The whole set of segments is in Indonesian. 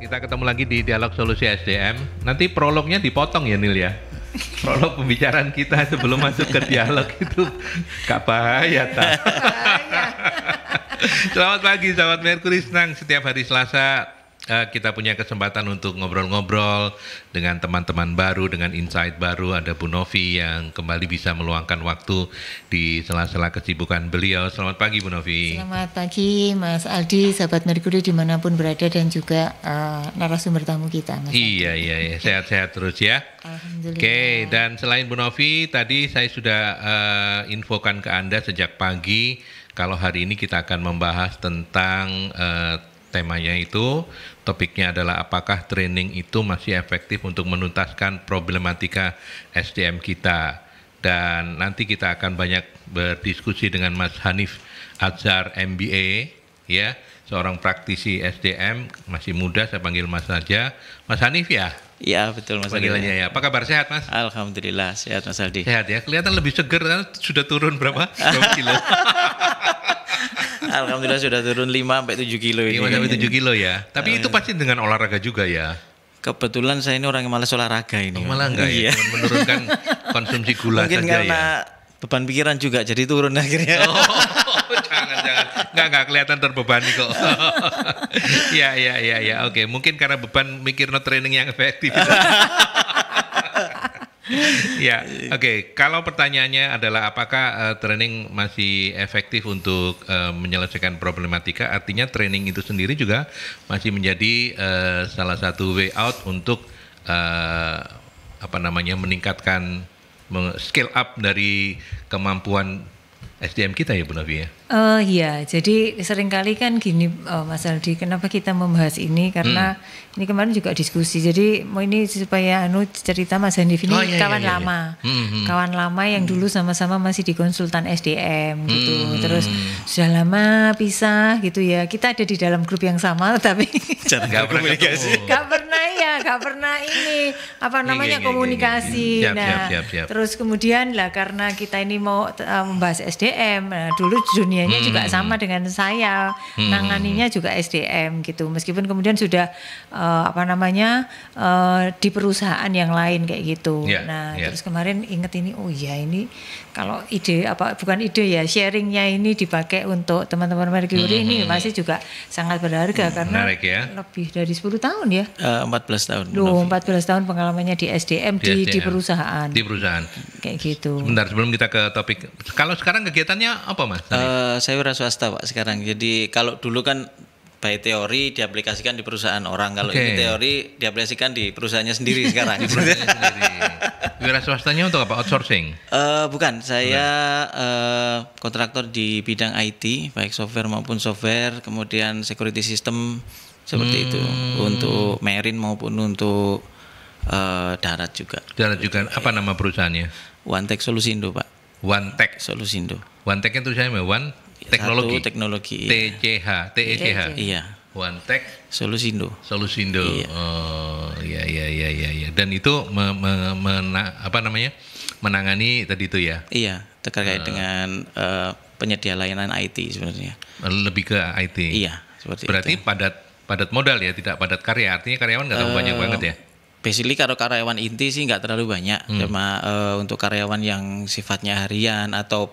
Kita ketemu lagi di Dialog Solusi SDM. Nanti prolognya dipotong ya Nil ya. Prolog pembicaraan kita sebelum masuk ke dialog itu gak bahaya ta. Iya. selamat pagi, selamat Merkuri Senang setiap hari Selasa uh, kita punya kesempatan untuk ngobrol-ngobrol dengan teman-teman baru, dengan insight baru. Ada Bu Novi yang kembali bisa meluangkan waktu di sela-sela kesibukan beliau. Selamat pagi Bu Novi. Selamat pagi Mas Aldi, sahabat Merkuri dimanapun berada dan juga uh, narasumber tamu kita. Mas iya, Aldi. iya, iya, iya. sehat-sehat terus ya. Oke, okay, dan selain Bu Novi, tadi saya sudah uh, infokan ke Anda sejak pagi kalau hari ini kita akan membahas tentang uh, temanya itu Topiknya adalah apakah training itu masih efektif untuk menuntaskan problematika SDM kita. Dan nanti kita akan banyak berdiskusi dengan Mas Hanif Azhar MBA ya, seorang praktisi SDM masih muda saya panggil Mas saja. Mas Hanif ya? Iya betul Mas Aldi. ya. Apa kabar sehat Mas? Alhamdulillah sehat Mas Aldi. Sehat ya. Kelihatan lebih seger sudah turun berapa? 2 kilo. Alhamdulillah sudah turun 5 sampai 7 kilo ini. 5 sampai 7 kilo ya. Tapi itu eh. pasti dengan olahraga juga ya. Kebetulan saya ini orang yang malas olahraga ini. Oh, malah enggak ya, iya. cuma menurunkan konsumsi gula Mungkin saja karena ya. beban pikiran juga jadi turun akhirnya. Oh, jangan jangan. Enggak enggak kelihatan terbebani kok. ya ya ya ya. Oke, mungkin karena beban mikir no training yang efektif. ya, oke. Okay. Kalau pertanyaannya adalah apakah uh, training masih efektif untuk uh, menyelesaikan problematika? Artinya training itu sendiri juga masih menjadi uh, salah satu way out untuk uh, apa namanya meningkatkan scale up dari kemampuan SDM kita ya Bu Novi ya? Uh, iya, jadi seringkali kan gini uh, Mas Aldi, kenapa kita membahas ini karena hmm. ini kemarin juga diskusi. Jadi mau ini supaya anu cerita Mas Aldi ini oh, iya, iya, kawan iya, iya. lama, hmm, hmm. kawan lama yang hmm. dulu sama-sama masih di konsultan SDM gitu. Hmm. Terus sudah lama pisah gitu ya. Kita ada di dalam grup yang sama, tapi nggak pernah Gak pernah ya, gak pernah ini apa iya, namanya iya, komunikasi. Nah, terus kemudian lah karena kita ini mau uh, membahas SDM SDM. Nah, dulu dunianya hmm. juga sama dengan saya, hmm. nanganinya juga SDM gitu. Meskipun kemudian sudah uh, apa namanya uh, di perusahaan yang lain kayak gitu. Yeah. Nah, yeah. terus kemarin inget ini, oh iya ini kalau ide apa bukan ide ya sharingnya ini dipakai untuk teman-teman Mercury hmm. ini masih juga sangat berharga hmm. karena Menarik, ya. lebih dari 10 tahun ya. Uh, eh, 14 tahun. empat 14 tahun pengalamannya di SDM di, di, SDM. di perusahaan. Di perusahaan. Kayak gitu. Sebentar sebelum kita ke topik. Kalau sekarang kegiatan kegiatannya apa mas? Uh, saya wira swasta pak sekarang. Jadi kalau dulu kan baik teori diaplikasikan di perusahaan orang. Kalau okay. ini teori diaplikasikan di perusahaannya sendiri sekarang. perusahaannya sendiri. Wira swastanya untuk apa? Outsourcing? Uh, bukan, saya uh, kontraktor di bidang IT, baik software maupun software, kemudian security system seperti hmm. itu untuk marin maupun untuk uh, darat juga. Darat juga. Apa nama perusahaannya? One Tech Solusi Indo Pak. One Tech Solusindo. One tech itu saya memang One Teknologi. Ya, satu teknologi. TCH, iya. e e H. Iya. One Tech Solusindo. Solusindo. Iya. Oh, iya iya iya iya iya. Dan itu me, me, mena, apa namanya? menangani tadi itu ya. Iya, terkait uh, dengan uh, penyedia layanan IT sebenarnya. Lebih ke IT. Iya, seperti Berarti itu. padat padat modal ya, tidak padat karya. Artinya karyawan nggak tahu uh, banyak banget ya basically kalau karyawan inti sih nggak terlalu banyak hmm. cuma uh, untuk karyawan yang sifatnya harian atau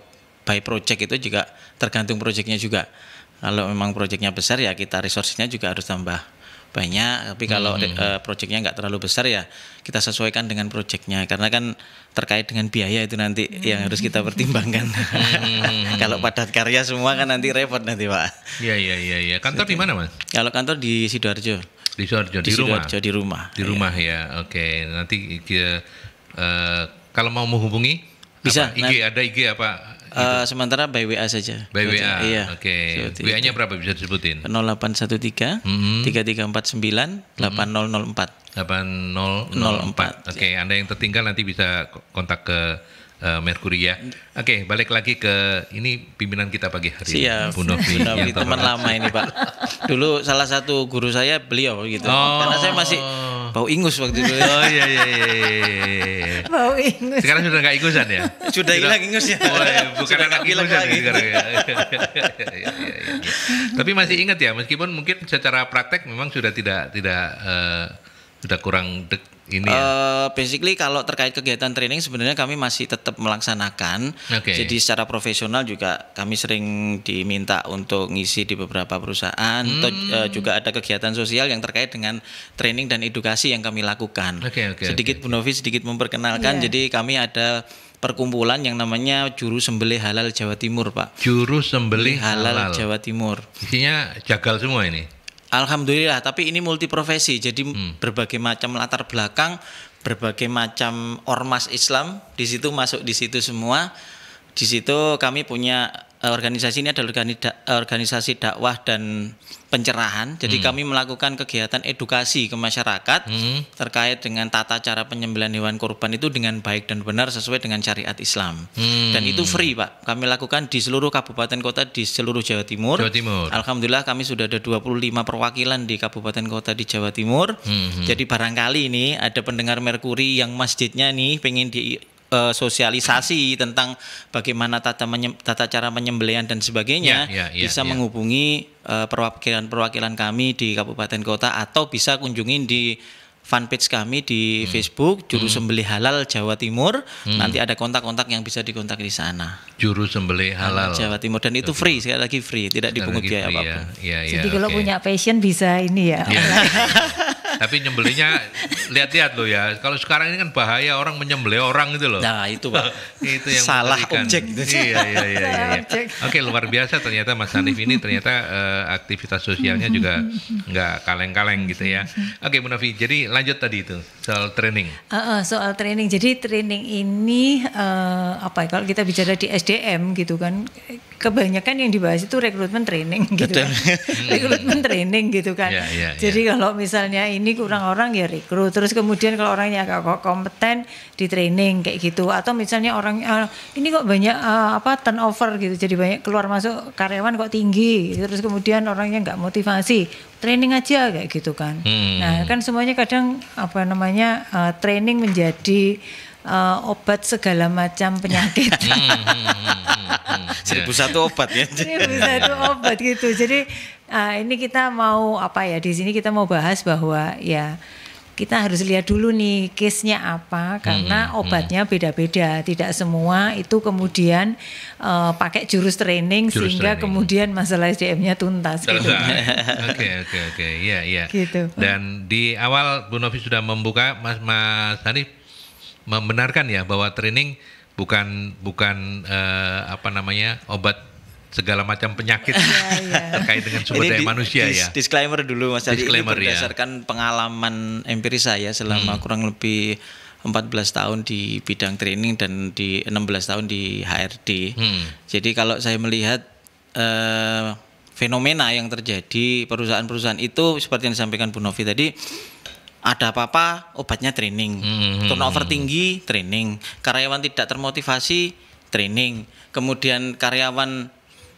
by project itu juga tergantung projectnya juga kalau memang projectnya besar ya kita resourcenya juga harus tambah banyak tapi kalau hmm. uh, projectnya nggak terlalu besar ya kita sesuaikan dengan projectnya karena kan terkait dengan biaya itu nanti hmm. yang harus kita hmm. pertimbangkan hmm. kalau padat karya semua kan nanti repot nanti pak iya iya iya ya. kantor di mana mas kalau kantor di sidoarjo di Sidoarjo di, di rumah. di rumah. Di iya. rumah ya. Oke, okay. nanti uh, kalau mau menghubungi bisa apa? IG nah, ada IG apa? Uh, sementara by WA saja. By WA. Iya. Oke. Okay. WA-nya berapa bisa disebutin? 0813 mm -hmm. 3349 8004. Mm -hmm. 8004. 8004. Oke, okay. Anda yang tertinggal nanti bisa kontak ke uh, eh, Merkuri ya. Oke, okay, balik lagi ke ini pimpinan kita pagi hari Siap. ini, Bu Novi. Novi teman lama ini Pak. Dulu salah satu guru saya beliau gitu. Oh. Karena saya masih oh. bau ingus waktu itu. Oh iya iya iya, iya iya iya. bau ingus. Sekarang sudah nggak ingusan ya? Sudah hilang ingusnya. Oh, ya, bukan sudah anak ingusan ya sekarang ya. Tapi masih ingat ya, meskipun mungkin secara praktek memang sudah tidak tidak uh, sudah kurang dek, ini ya? Uh, basically kalau terkait kegiatan training sebenarnya kami masih tetap melaksanakan. Okay. Jadi secara profesional juga kami sering diminta untuk ngisi di beberapa perusahaan. Hmm. Atau, uh, juga ada kegiatan sosial yang terkait dengan training dan edukasi yang kami lakukan. Okay, okay, sedikit okay. Bu Novi sedikit memperkenalkan. Yeah. Jadi kami ada perkumpulan yang namanya Juru Sembelih Halal Jawa Timur, Pak. Juru Sembelih Halal, Halal Jawa Timur. Isinya jagal semua ini. Alhamdulillah, tapi ini multi profesi, jadi hmm. berbagai macam latar belakang, berbagai macam ormas Islam di situ masuk di situ semua. Di situ kami punya Eh, organisasi ini adalah eh, organisasi dakwah dan pencerahan. Jadi hmm. kami melakukan kegiatan edukasi ke masyarakat hmm. terkait dengan tata cara penyembelihan hewan korban itu dengan baik dan benar sesuai dengan syariat Islam. Hmm. Dan itu free, Pak. Kami lakukan di seluruh kabupaten kota di seluruh Jawa Timur. Jawa Timur. Alhamdulillah kami sudah ada 25 perwakilan di kabupaten kota di Jawa Timur. Hmm, hmm. Jadi barangkali ini ada pendengar Merkuri yang masjidnya nih pengen di uh, sosialisasi tentang bagaimana tata menye tata cara penyembelian dan sebagainya yeah, yeah, yeah, bisa yeah. menghubungi perwakilan eh, perwakilan-perwakilan kami di kabupaten kota atau bisa kunjungin di fanpage kami di hmm. Facebook Juru hmm. Sembelih Halal Jawa Timur. Hmm. Nanti ada kontak-kontak yang bisa dikontak di sana. Juru Sembelih Halal Jawa Timur dan itu free sekali lagi free, tidak dipungut biaya apapun. Ya. Ya, ya, Jadi okay. kalau punya passion bisa ini ya. ya. Tapi nyembelinya lihat-lihat loh ya. Kalau sekarang ini kan bahaya orang menyembelih orang gitu loh. Nah, itu Pak. itu yang salah mengerikan. objek gitu. iya, iya, iya, iya. iya. Oke, luar biasa ternyata Mas Hanif ini ternyata uh, aktivitas sosialnya juga nggak kaleng-kaleng gitu ya. Oke, Bu Novi. Jadi lanjut tadi itu soal training. Uh, uh, soal training. Jadi training ini uh, apa ya, kalau kita bicara di SDM gitu kan kebanyakan yang dibahas itu rekrutmen training gitu kan. Hmm. rekrutmen training gitu kan. Yeah, yeah, iya. Jadi yeah. kalau misalnya ini kurang orang ya rekrut. Terus kemudian kalau orangnya agak kompeten di training kayak gitu atau misalnya orang uh, ini kok banyak uh, apa turnover gitu. Jadi banyak keluar masuk karyawan kok tinggi. Terus kemudian orangnya nggak motivasi. Training aja kayak gitu kan. Hmm. Nah, kan semuanya kadang apa namanya uh, training menjadi uh, obat segala macam penyakit. Hmm, hmm, hmm, Seribu satu obat ya. Seribu satu obat gitu. Jadi uh, ini kita mau apa ya? Di sini kita mau bahas bahwa ya kita harus lihat dulu nih case-nya apa karena hmm, obatnya beda-beda hmm. tidak semua itu kemudian uh, pakai jurus training jurus sehingga training. kemudian masalah SDM-nya tuntas gitu. Oke oke oke iya iya. Gitu. Dan di awal Bu Novi sudah membuka Mas Mas Hanif membenarkan ya bahwa training bukan bukan uh, apa namanya obat segala macam penyakit iya, iya. terkait dengan sumber daya manusia dis, ya. Disclaimer dulu Mas Adi ini iya. berdasarkan ya. pengalaman empiris saya selama hmm. kurang lebih 14 tahun di bidang training dan di 16 tahun di HRD. Hmm. Jadi kalau saya melihat uh, fenomena yang terjadi perusahaan-perusahaan itu seperti yang disampaikan Bu Novi tadi ada apa-apa obatnya training hmm. turnover tinggi training karyawan tidak termotivasi training kemudian karyawan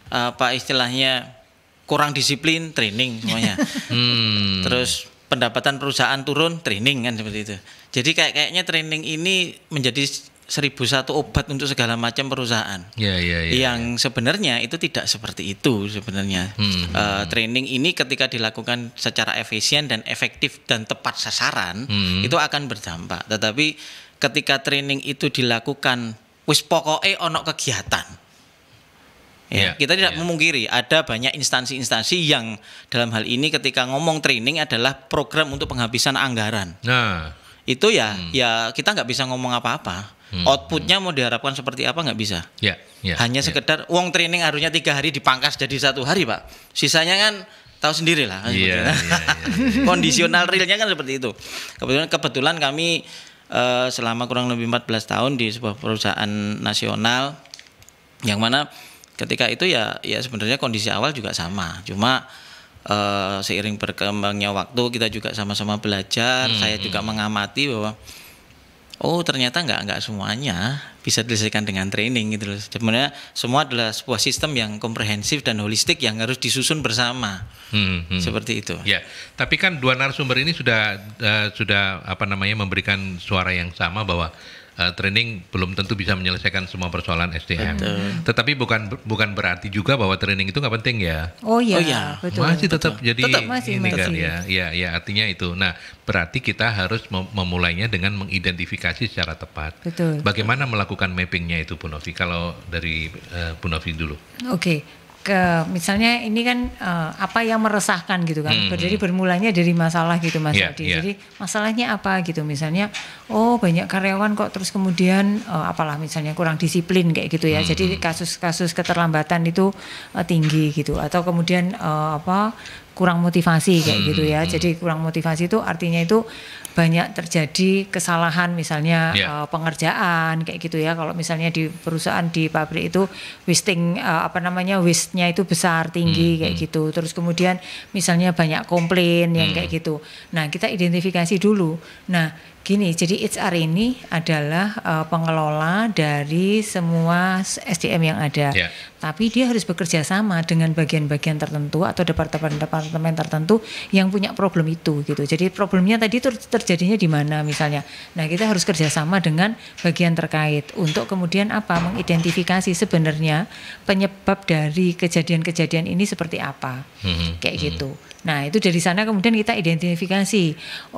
apa istilahnya kurang disiplin training semuanya hmm. terus pendapatan perusahaan turun training kan seperti itu jadi kayak kayaknya training ini menjadi Seribu satu obat untuk segala macam perusahaan. Ya, ya, ya, yang iya. sebenarnya itu tidak seperti itu sebenarnya. Hmm, uh, training ini ketika dilakukan secara efisien dan efektif dan tepat sasaran hmm. hmm. itu akan berdampak. Tetapi ketika training itu dilakukan wis pokoke onok kegiatan. Ya, yeah, kita tidak yeah. memungkiri ada banyak instansi-instansi yang dalam hal ini ketika ngomong training adalah program untuk penghabisan anggaran. Nah, itu ya hmm. ya kita nggak bisa ngomong apa-apa Hmm. Outputnya mau diharapkan seperti apa nggak bisa. yeah, yeah, Hanya ya. sekedar uang training harusnya tiga hari dipangkas jadi satu hari pak. Sisanya kan tahu sendiri lah. yeah, iya, iya, iya. yeah. Kondisional realnya kan seperti itu. Kebetulan kebetulan kami uh, selama kurang lebih 14 tahun di sebuah perusahaan nasional yang mana ketika itu ya ya sebenarnya kondisi awal juga sama. Cuma uh, seiring berkembangnya waktu kita juga sama-sama belajar. Hmm, saya hmm. juga mengamati bahwa oh ternyata nggak nggak semuanya bisa diselesaikan dengan training gitu loh. Sebenarnya semua adalah sebuah sistem yang komprehensif dan holistik yang harus disusun bersama. Hmm, hmm. Seperti itu. Ya, tapi kan dua narasumber ini sudah uh, sudah apa namanya memberikan suara yang sama bahwa uh, training belum tentu bisa menyelesaikan semua persoalan SDM. Betul. Tetapi bukan bukan berarti juga bahwa training itu nggak penting ya. Oh iya, oh, iya. betul. Masih tetap jadi tetap masih, ini kan masih. kan ya. Ya ya artinya itu. Nah, berarti kita harus mem memulainya dengan mengidentifikasi secara tepat. Betul. Bagaimana melakukan mappingnya itu Bu Novi kalau dari uh, Bu Novi dulu. Oke. Okay ke misalnya ini kan uh, apa yang meresahkan gitu kan. Mm -hmm. Jadi bermulanya dari masalah gitu Mas yeah, Adi. Yeah. Jadi masalahnya apa gitu misalnya oh banyak karyawan kok terus kemudian uh, apalah misalnya kurang disiplin kayak gitu ya. -hmm. Jadi hmm. kasus-kasus keterlambatan itu uh, tinggi gitu atau kemudian uh, apa kurang motivasi kayak gitu ya. Hmm. Jadi kurang motivasi itu artinya itu banyak terjadi kesalahan misalnya yeah. Ya. uh, pengerjaan kayak gitu ya. Kalau misalnya di perusahaan di pabrik itu wasting uh, apa namanya waste-nya itu besar tinggi hmm. kayak hmm. gitu. Terus kemudian misalnya banyak komplain yang hmm. kayak gitu. Nah, kita identifikasi dulu. Nah, Gini, jadi HR ini adalah uh, pengelola dari semua SDM yang ada. Yeah. Tapi dia harus bekerja sama dengan bagian-bagian tertentu atau departemen-departemen tertentu yang punya problem itu gitu. Jadi problemnya tadi ter terjadinya di mana misalnya. Nah, kita harus kerja sama dengan bagian terkait untuk kemudian apa? Mengidentifikasi sebenarnya penyebab dari kejadian-kejadian ini seperti apa. Mm -hmm. Kayak mm -hmm. gitu. Nah itu dari sana kemudian kita identifikasi,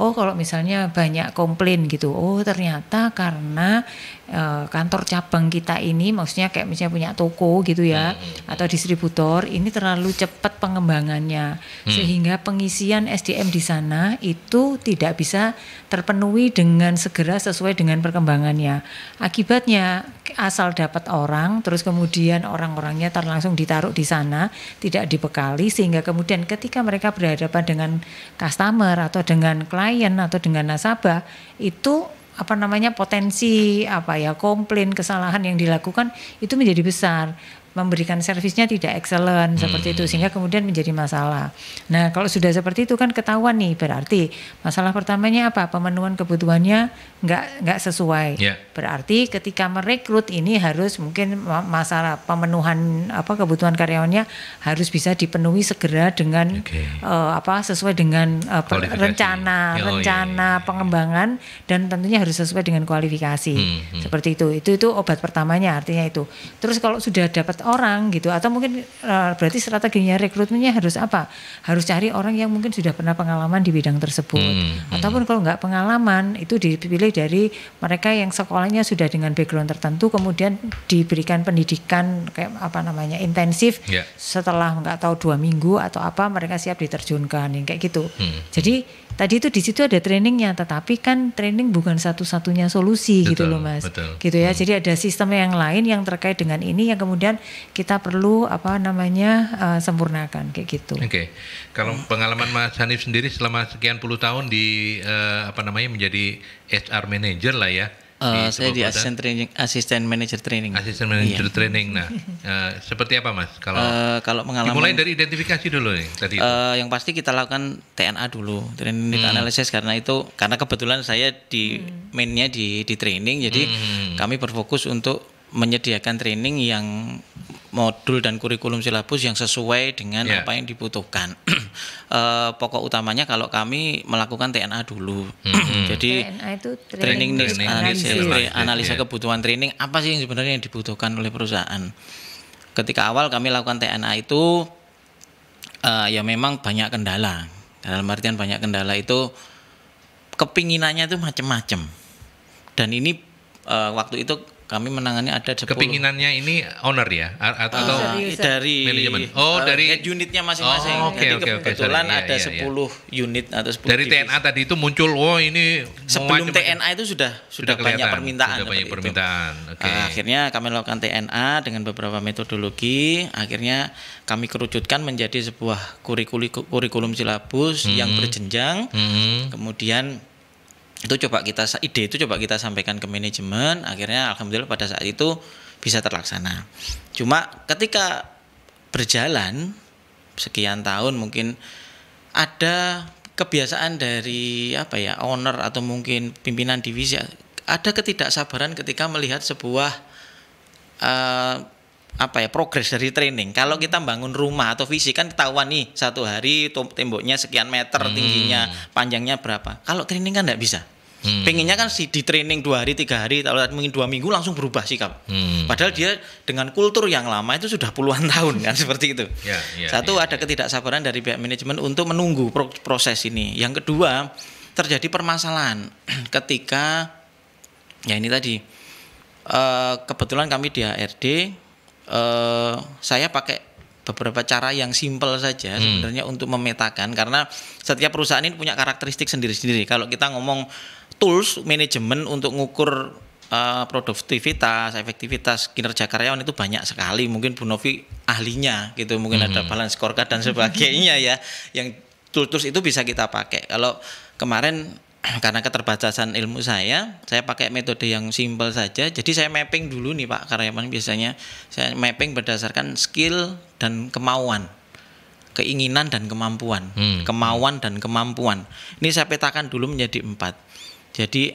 oh kalau misalnya banyak komplain gitu, oh ternyata karena Eh, kantor cabang kita ini maksudnya kayak misalnya punya toko gitu ya hmm. atau distributor ini terlalu cepat pengembangannya hmm. sehingga pengisian SDM di sana itu tidak bisa terpenuhi dengan segera sesuai dengan perkembangannya. Akibatnya asal dapat orang terus kemudian orang-orangnya terlangsung ditaruh di sana tidak dibekali sehingga kemudian ketika mereka berhadapan dengan customer atau dengan klien atau dengan nasabah itu apa namanya potensi apa ya komplain kesalahan yang dilakukan itu menjadi besar memberikan servisnya tidak excellent hmm. seperti itu hmm. sehingga kemudian menjadi masalah. Nah, kalau sudah seperti itu kan ketahuan nih berarti masalah pertamanya apa? Pemenuhan kebutuhannya nggak nggak sesuai. Yeah. Berarti ketika merekrut ini harus mungkin masalah pemenuhan apa kebutuhan karyawannya harus bisa dipenuhi segera dengan okay. uh, eh, apa sesuai dengan uh, rencana oh, iya, iya, rencana yeah, iya. pengembangan dan tentunya harus sesuai dengan kualifikasi. Hmm, hmm. Seperti itu. Itu itu obat pertamanya artinya itu. Terus kalau sudah dapat orang gitu atau mungkin eh, berarti strateginya rekrutmennya harus apa? Harus cari orang yang mungkin sudah pernah pengalaman di bidang tersebut. Hmm, hmm, Ataupun kalau nggak pengalaman itu dipilih dari mereka yang sekolahnya sudah dengan background tertentu kemudian diberikan pendidikan kayak apa namanya intensif yeah. setelah nggak tahu dua minggu atau apa mereka siap diterjunkan kayak gitu. Hmm, hmm. Jadi tadi itu di situ ada trainingnya, tetapi kan training bukan satu-satunya solusi gitu betul, gitu loh mas, betul. gitu ya. Hmm. Jadi ada sistem yang lain yang terkait dengan ini yang kemudian kita perlu apa namanya uh, sempurnakan kayak gitu. Oke, okay. kalau pengalaman mas Hanif sendiri selama sekian puluh tahun di uh, apa namanya menjadi HR manager lah ya, Uh, di saya di asisten training, asisten manager training. Asisten manager iya. training. Nah, uh, seperti apa mas? Kalau uh, kalau mengalami. Mulai dari identifikasi dulu nih tadi. Itu. yang pasti kita lakukan TNA dulu, training hmm. analysis karena itu karena kebetulan saya di hmm. mainnya di di training, jadi hmm. kami berfokus untuk menyediakan training yang modul dan kurikulum silabus yang sesuai dengan yeah. apa yang dibutuhkan. e, pokok utamanya kalau kami melakukan TNA dulu. Mm-hmm. Jadi TNA itu training, training, training ya, ya, analisa, analisa, ya. analisa yeah. kebutuhan training apa sih yang sebenarnya yang dibutuhkan oleh perusahaan. Ketika awal kami lakukan TNA itu e, ya memang banyak kendala. Dalam artian banyak kendala itu kepinginannya itu macam-macam. Dan ini e, waktu itu kami menangani ada 10. Kepinginannya ini owner ya ah, atau uh, dari manajemen. Eh, oh, dari head unitnya masing-masing. Oh, okay, Jadi okay, kebetulan okay, iya, ada iya, iya, 10 iya. unit atau 10 Dari divisi. TNA tadi itu muncul, oh ini sebelum macam, TNA itu sudah sudah, sudah banyak permintaan. Sudah banyak permintaan. Oke. Okay. Uh, akhirnya kami lakukan TNA dengan beberapa metodologi, akhirnya kami kerucutkan menjadi sebuah kurikulum kurikulum silabus hmm. yang berjenjang. Hmm. Kemudian itu coba kita ide itu coba kita sampaikan ke manajemen akhirnya alhamdulillah pada saat itu bisa terlaksana cuma ketika berjalan sekian tahun mungkin ada kebiasaan dari apa ya owner atau mungkin pimpinan divisi ada ketidaksabaran ketika melihat sebuah uh, apa ya progres dari training. Kalau hmm. kita bangun rumah atau visi kan ketahuan nih satu hari temboknya sekian meter hmm. tingginya, panjangnya berapa. Kalau training kan tidak bisa. Hmm. Pengennya kan si di training dua hari tiga hari, kalau mungkin dua minggu langsung berubah sikap. Hmm. Padahal dia dengan kultur yang lama itu sudah puluhan tahun kan seperti itu. Yeah, yeah, Satu yeah, ada yeah. ketidaksabaran dari pihak manajemen untuk menunggu proses ini. Yang kedua terjadi permasalahan ketika ya ini tadi eh, kebetulan kami di HRD uh, saya pakai beberapa cara yang simple saja hmm. sebenarnya untuk memetakan karena setiap perusahaan ini punya karakteristik sendiri-sendiri. Kalau kita ngomong tools manajemen untuk ngukur uh, produktivitas, efektivitas kinerja karyawan itu banyak sekali. Mungkin Bu Novi ahlinya gitu, mungkin hmm. ada balance scorecard dan sebagainya ya yang tools-tools itu bisa kita pakai. Kalau kemarin karena keterbatasan ilmu saya, saya pakai metode yang simpel saja. Jadi saya mapping dulu nih Pak karyawan biasanya. Saya mapping berdasarkan skill dan kemauan. Keinginan dan kemampuan. Hmm. Kemauan dan kemampuan. Ini saya petakan dulu menjadi empat. Jadi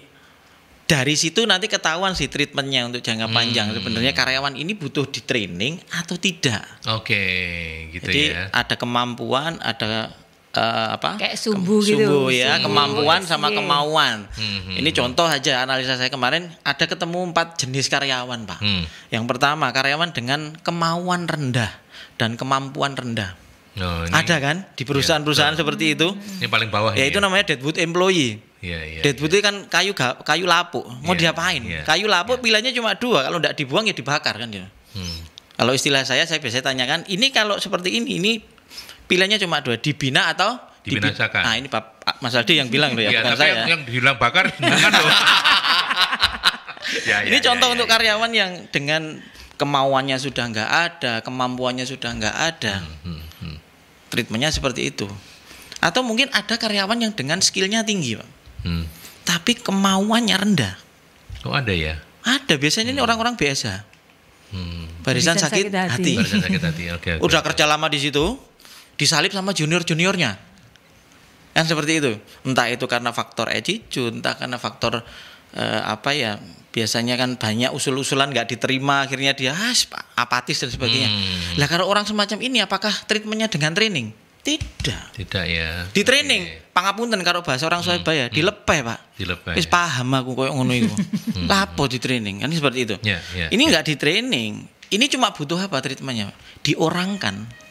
dari situ nanti ketahuan si treatmentnya untuk jangka panjang. Hmm. Sebenarnya karyawan ini butuh di training atau tidak. Oke, okay, gitu Jadi, ya. Jadi ada kemampuan, ada uh, apa kayak subuh gitu subuh ya kemampuan sama iya. kemauan hmm, hmm. ini contoh aja analisa saya kemarin ada ketemu empat jenis karyawan pak hmm. yang pertama karyawan dengan kemauan rendah dan kemampuan rendah Oh, ini, ada kan di iya, perusahaan-perusahaan ya, seperti itu. Ini paling bawah. Ya, ya. itu namanya deadwood employee. Ya, ya, Deadwood ya. kan kayu kayu lapuk. Mau ya, diapain? Ya, kayu lapuk ya. pilihannya cuma dua. Kalau tidak dibuang ya dibakar kan dia. Hmm. Kalau istilah saya saya biasanya tanyakan, ini kalau seperti ini ini pilihannya cuma dua dibina atau dibinasakan. Nah ini Pak Mas Aldi yang bilang loh ya, ya bukan saya. Yang, ya. yang dibilang bakar kan loh. Ya, ya, ini ya, contoh ya, untuk ya. karyawan yang dengan kemauannya sudah nggak ada, kemampuannya sudah nggak ada, hmm, hmm, hmm. treatmentnya seperti itu. Atau mungkin ada karyawan yang dengan skillnya tinggi, Pak. Hmm. tapi kemauannya rendah. Oh ada ya? Ada biasanya hmm. ini orang-orang biasa. Hmm. Barisan, sakit, sakit hati. hati. Barisan sakit hati. Okay, okay, Udah kerja lama di situ, disalip sama junior-juniornya kan seperti itu entah itu karena faktor attitude entah karena faktor eh, apa ya biasanya kan banyak usul-usulan nggak diterima akhirnya dia ah, apatis dan sebagainya hmm. lah kalau orang semacam ini apakah treatmentnya dengan training tidak tidak ya di training okay. pangapunten kalau bahasa orang hmm. Surabaya hmm. dilepeh pak dilepeh wis ya. paham aku koyo ngono iku hmm. lapo di training kan seperti itu yeah, yeah, ini ya. nggak yeah. di training ini cuma butuh apa treatmentnya diorangkan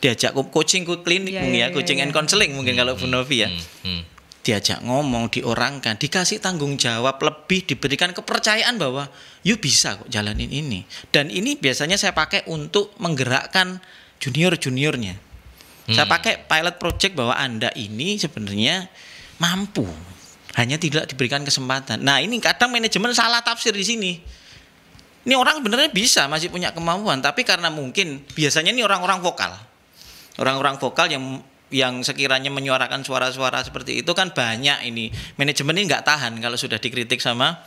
diajak coaching ke klinik yeah, mungkin ya, yeah, coaching yeah, and counseling mungkin hmm, kalau Bu hmm, Novi ya. Mm, hmm. Diajak ngomong, diorangkan, dikasih tanggung jawab lebih, diberikan kepercayaan bahwa you bisa kok jalanin ini. Dan ini biasanya saya pakai untuk menggerakkan junior-juniornya. Hmm. Saya pakai pilot project bahwa Anda ini sebenarnya mampu, hanya tidak diberikan kesempatan. Nah, ini kadang manajemen salah tafsir di sini ini orang sebenarnya bisa masih punya kemampuan tapi karena mungkin biasanya ini orang-orang vokal orang-orang vokal yang yang sekiranya menyuarakan suara-suara seperti itu kan banyak ini manajemen ini nggak tahan kalau sudah dikritik sama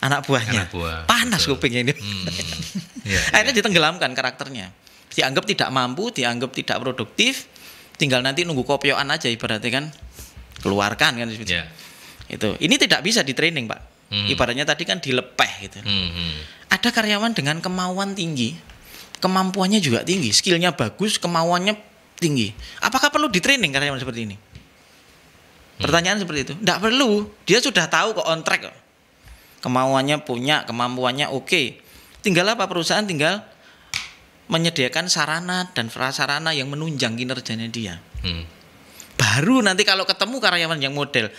anak buahnya anak buah, panas betul. kupingnya ini hmm, ya, akhirnya ya. ditenggelamkan karakternya dianggap tidak mampu dianggap tidak produktif tinggal nanti nunggu kopioan aja ibaratnya kan keluarkan kan yeah. itu ini tidak bisa di training pak hmm. ibaratnya tadi kan dilepeh gitu hmm, hmm. ada karyawan dengan kemauan tinggi kemampuannya juga tinggi skillnya bagus kemauannya tinggi. Apakah perlu di training karyawan seperti ini? Hmm. Pertanyaan seperti itu. Tidak perlu. Dia sudah tahu kok on track Kemauannya punya, kemampuannya oke. Okay. Tinggal apa perusahaan tinggal menyediakan sarana dan prasarana yang menunjang kinerjanya dia. Hmm. Baru nanti kalau ketemu karyawan yang model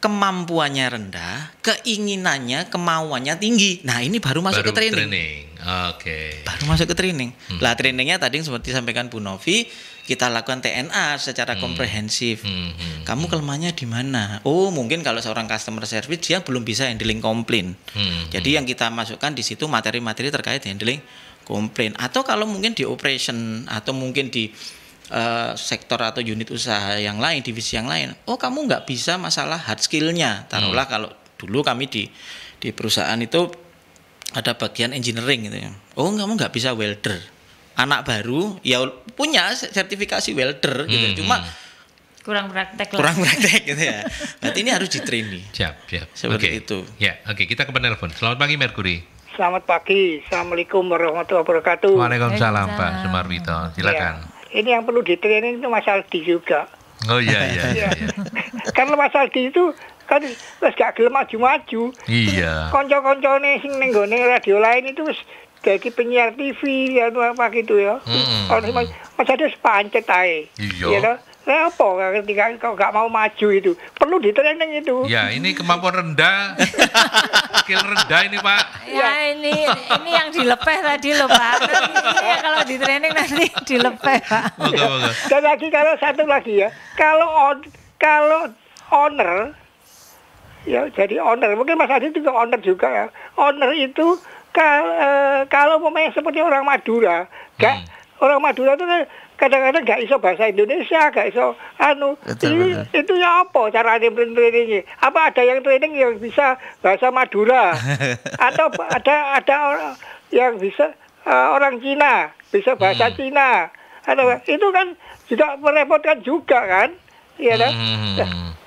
kemampuannya rendah, keinginannya, kemauannya tinggi. Nah, ini baru masuk baru ke training. training. Oke. Okay. Baru masuk ke training. Hmm. Lah trainingnya tadi seperti sampaikan Bu Novi, kita lakukan TNA secara hmm. komprehensif. Hmm, hmm. Hmm. Kamu kelemahannya di mana? Oh, mungkin kalau seorang customer service dia belum bisa handling komplain. Hmm, hmm. Jadi yang kita masukkan di situ materi-materi terkait handling komplain atau kalau mungkin di operation atau mungkin di uh, sektor atau unit usaha yang lain, divisi yang lain. Oh, kamu nggak bisa masalah hard skillnya. Taruhlah hmm. kalau dulu kami di di perusahaan itu ada bagian engineering gitu ya. Oh, kamu nggak bisa welder. Anak baru ya punya sertifikasi welder gitu. Hmm, Cuma hmm. kurang praktek kurang praktek gitu ya berarti ini harus ditraini siap siap seperti okay. itu ya oke okay. kita ke penelpon selamat pagi Mercury selamat pagi assalamualaikum warahmatullahi wabarakatuh waalaikumsalam Pak Sumarwito silakan ya ini yang perlu ditraining itu Mas Aldi juga. Oh iya iya. iya. iya. Karena Mas Aldi itu kan terus gak gelem maju-maju. Iya. konco kancane sing ning gone radio lain itu wis dadi penyiar TV ya anu apa gitu ya. Mm -hmm. Kalau Mas Aldi sepancet ae. Iya. You iya know? saya apa ketika kau gak mau maju itu perlu di training itu ya ini kemampuan rendah skill rendah ini pak ya ini ini yang dilepeh tadi loh pak ini ya kalau di training nanti dilepeh pak ya. dan lagi kalau satu lagi ya kalau on, kalau owner ya jadi owner mungkin Mas Adi juga owner juga ya owner itu kal, eh, kalau memang seperti orang Madura gak hmm orang Madura itu kan kadang-kadang gak iso bahasa Indonesia, gak iso anu. Betul, Jadi betul. itu ya apa cara trainingnya? Apa ada yang training yang bisa bahasa Madura? Atau ada ada orang yang bisa uh, orang Cina, bisa bahasa hmm. Cina? Atau hmm. itu kan juga merepotkan juga kan? Iya kan?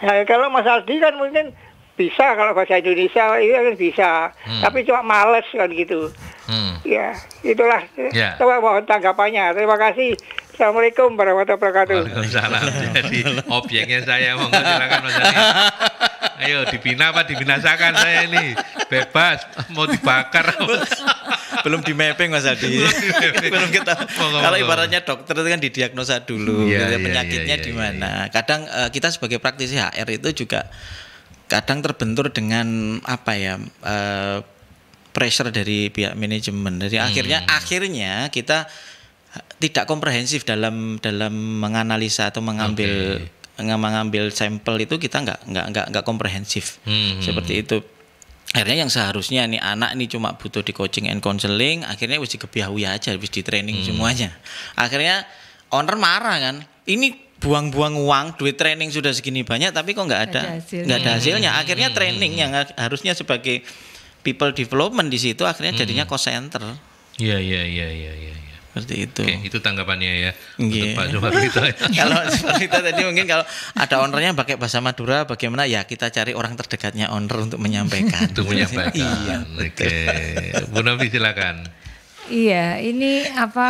Nah, kalau Mas Aldi kan mungkin bisa kalau bahasa Indonesia itu iya kan bisa hmm. tapi cuma males kan gitu hmm. ya itulah ya. coba mohon tanggapannya terima kasih Assalamualaikum warahmatullahi wabarakatuh Waalaikumsalam jadi objeknya saya monggo silakan Mas ayo dibina apa dibinasakan saya ini bebas mau dibakar belum di mapping Mas Adi. belum kita. kalau ibaratnya dokter itu kan didiagnosa dulu, iya, gitu, ya, iya, penyakitnya ya, di mana. Kadang uh, kita sebagai praktisi HR itu juga kadang terbentur dengan apa ya uh, pressure dari pihak manajemen. Jadi hmm. akhirnya akhirnya kita tidak komprehensif dalam dalam menganalisa atau mengambil okay. mengambil sampel itu kita nggak nggak nggak nggak komprehensif hmm. seperti itu akhirnya yang seharusnya nih anak ini cuma butuh di coaching and counseling akhirnya harus dikebiahui aja habis di training hmm. semuanya akhirnya owner marah kan ini buang-buang uang, duit training sudah segini banyak, tapi kok nggak ada, nggak ada, ada hasilnya. Akhirnya hmm. training yang harusnya sebagai people development di situ akhirnya hmm. jadinya call center. Iya iya iya iya ya Seperti itu. Oke, itu tanggapannya ya yeah. untuk iya. Pak Jumarita. kalau Jumarita tadi mungkin kalau ada ownernya pakai bahasa Madura, bagaimana ya kita cari orang terdekatnya owner untuk menyampaikan. Untuk menyampaikan. iya. Oke, Bu Novi silakan. Iya, ini apa?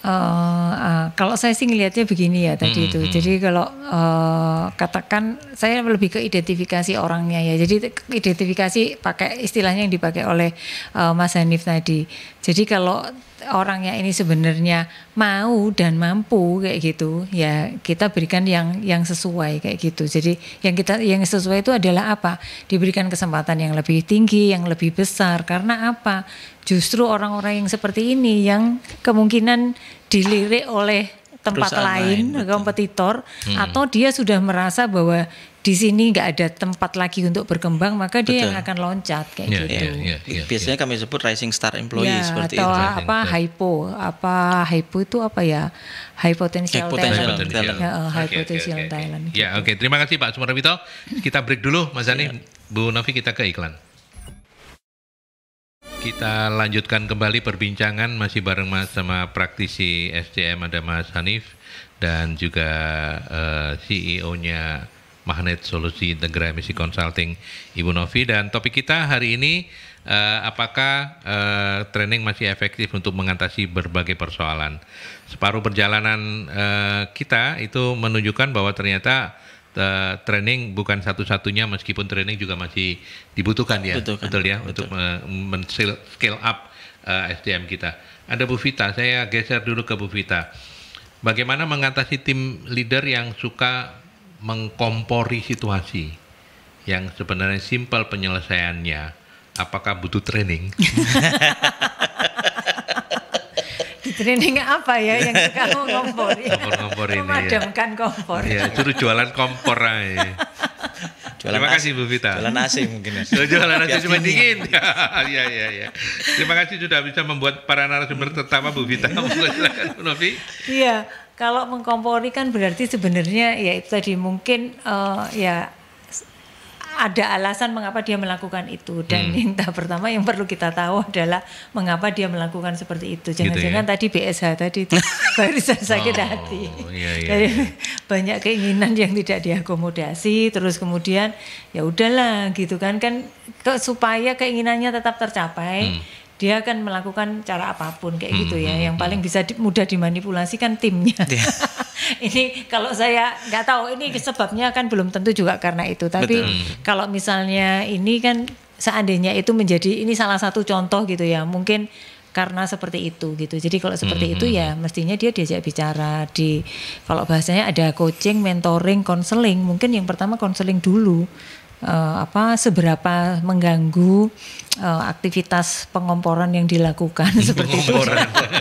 Uh, uh, kalau saya sih ngelihatnya begini ya tadi -hmm. itu. Hmm, hmm. Jadi kalau uh, katakan saya lebih ke identifikasi orangnya ya. Jadi identifikasi pakai istilahnya yang dipakai oleh uh, Mas Hanif tadi. Jadi kalau orangnya ini sebenarnya mau dan mampu kayak gitu ya kita berikan yang yang sesuai kayak gitu jadi yang kita yang sesuai itu adalah apa diberikan kesempatan yang lebih tinggi yang lebih besar karena apa justru orang-orang yang seperti ini yang kemungkinan dilirik oleh tempat lain, lain kompetitor hmm. atau dia sudah merasa bahwa di sini nggak ada tempat lagi untuk berkembang maka dia betul. yang akan loncat kayak yeah, gitu. Yeah, yeah, yeah, ya. Biasanya yeah. kami sebut rising star employee yeah, seperti atau itu. apa hypo, apa hypo itu apa ya? High potential, high potential talent. talent. Ya, uh, high okay, potential okay, okay, talent. Gitu. oke. Okay. Terima kasih Pak Sumarwito. Kita break dulu Mas Zani, yeah. Bu Novi kita ke iklan. Kita lanjutkan kembali perbincangan masih bareng Mas sama praktisi SCM ada Mas Hanif dan juga uh, eh, CEO-nya Magnet Solusi Integra Misi Consulting Ibu Novi dan topik kita hari ini uh, apakah uh, training masih efektif untuk mengatasi berbagai persoalan. Separuh perjalanan uh, kita itu menunjukkan bahwa ternyata Eh, training bukan satu-satunya meskipun training juga masih dibutuhkan ya. Betul, kan? betul ya betul. untuk men-scale up uh, eh, SDM kita. Ada Bu Vita, saya geser dulu ke Bu Vita. Bagaimana mengatasi tim leader yang suka mengkompori situasi yang sebenarnya simpel penyelesaiannya? Apakah butuh training? jenenge apa ya yang kamu ngompor ya. Kompor-kompor ini. Iya. Memadamkan ya. kompor. Iya, itu jualan kompor aja. Jualan Terima kasih Bu Vita. Jualan nasi mungkin ya. Jualan nasi cuma dingin. Iya iya iya. Terima kasih sudah bisa membuat para narasumber terutama Bu Vita. Silakan Novi. Iya, kalau mengkompori kan berarti sebenarnya ya itu tadi mungkin uh, ya ada alasan mengapa dia melakukan itu dan hmm. yang pertama yang perlu kita tahu adalah mengapa dia melakukan seperti itu. Gitu Jangan-jangan gitu ya? tadi BSH tadi itu barisan sakit oh, hati. Iya, iya. iya. banyak keinginan yang tidak diakomodasi terus kemudian ya udahlah gitu kan kan ke, supaya keinginannya tetap tercapai. Hmm dia akan melakukan cara apapun kayak gitu hmm, ya. Hmm, yang hmm. paling bisa di, mudah dimanipulasi kan timnya. Yeah. ini kalau saya nggak tahu ini iya. sebabnya kan belum tentu juga karena itu. Tapi Betul. kalau misalnya ini kan seandainya itu menjadi ini salah satu contoh gitu ya. Mungkin karena seperti itu gitu. Jadi kalau seperti hmm. itu ya mestinya dia diajak bicara di kalau bahasanya ada coaching, mentoring, konseling. Mungkin yang pertama konseling dulu uh, apa seberapa mengganggu uh, aktivitas pengomporan yang dilakukan seperti itu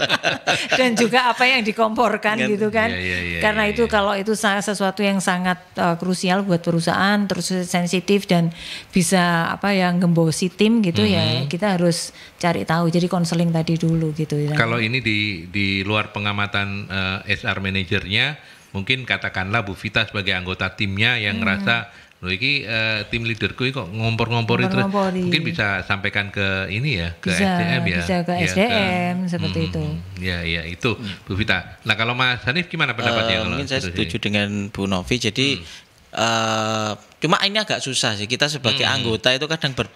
dan juga apa yang dikomporkan Ingat, gitu kan ya, ya, ya, karena ya, ya. itu iya. kalau itu sesuatu yang sangat uh, krusial buat perusahaan terus sensitif dan bisa apa yang gembosi tim gitu mm -hmm. ya mm-hmm. kita harus cari tahu jadi konseling tadi dulu gitu ya kalau ini di di luar pengamatan uh, SR manajernya mungkin katakanlah Bu Vita sebagai anggota timnya yang hmm. ngerasa Loh iki uh, tim leaderku kok ngompor-ngompori terus mungkin bisa sampaikan ke ini ya ke bisa, SDM ya. Bisa ke ya, SDM ke, seperti hmm, itu. Ya ya itu hmm. Bu Vita. Nah kalau Mas Hanif gimana pendapatnya uh, kalau Mungkin saya setuju ini? dengan Bu Novi jadi hmm. uh, cuma ini agak susah sih kita sebagai hmm. anggota itu kadang ber,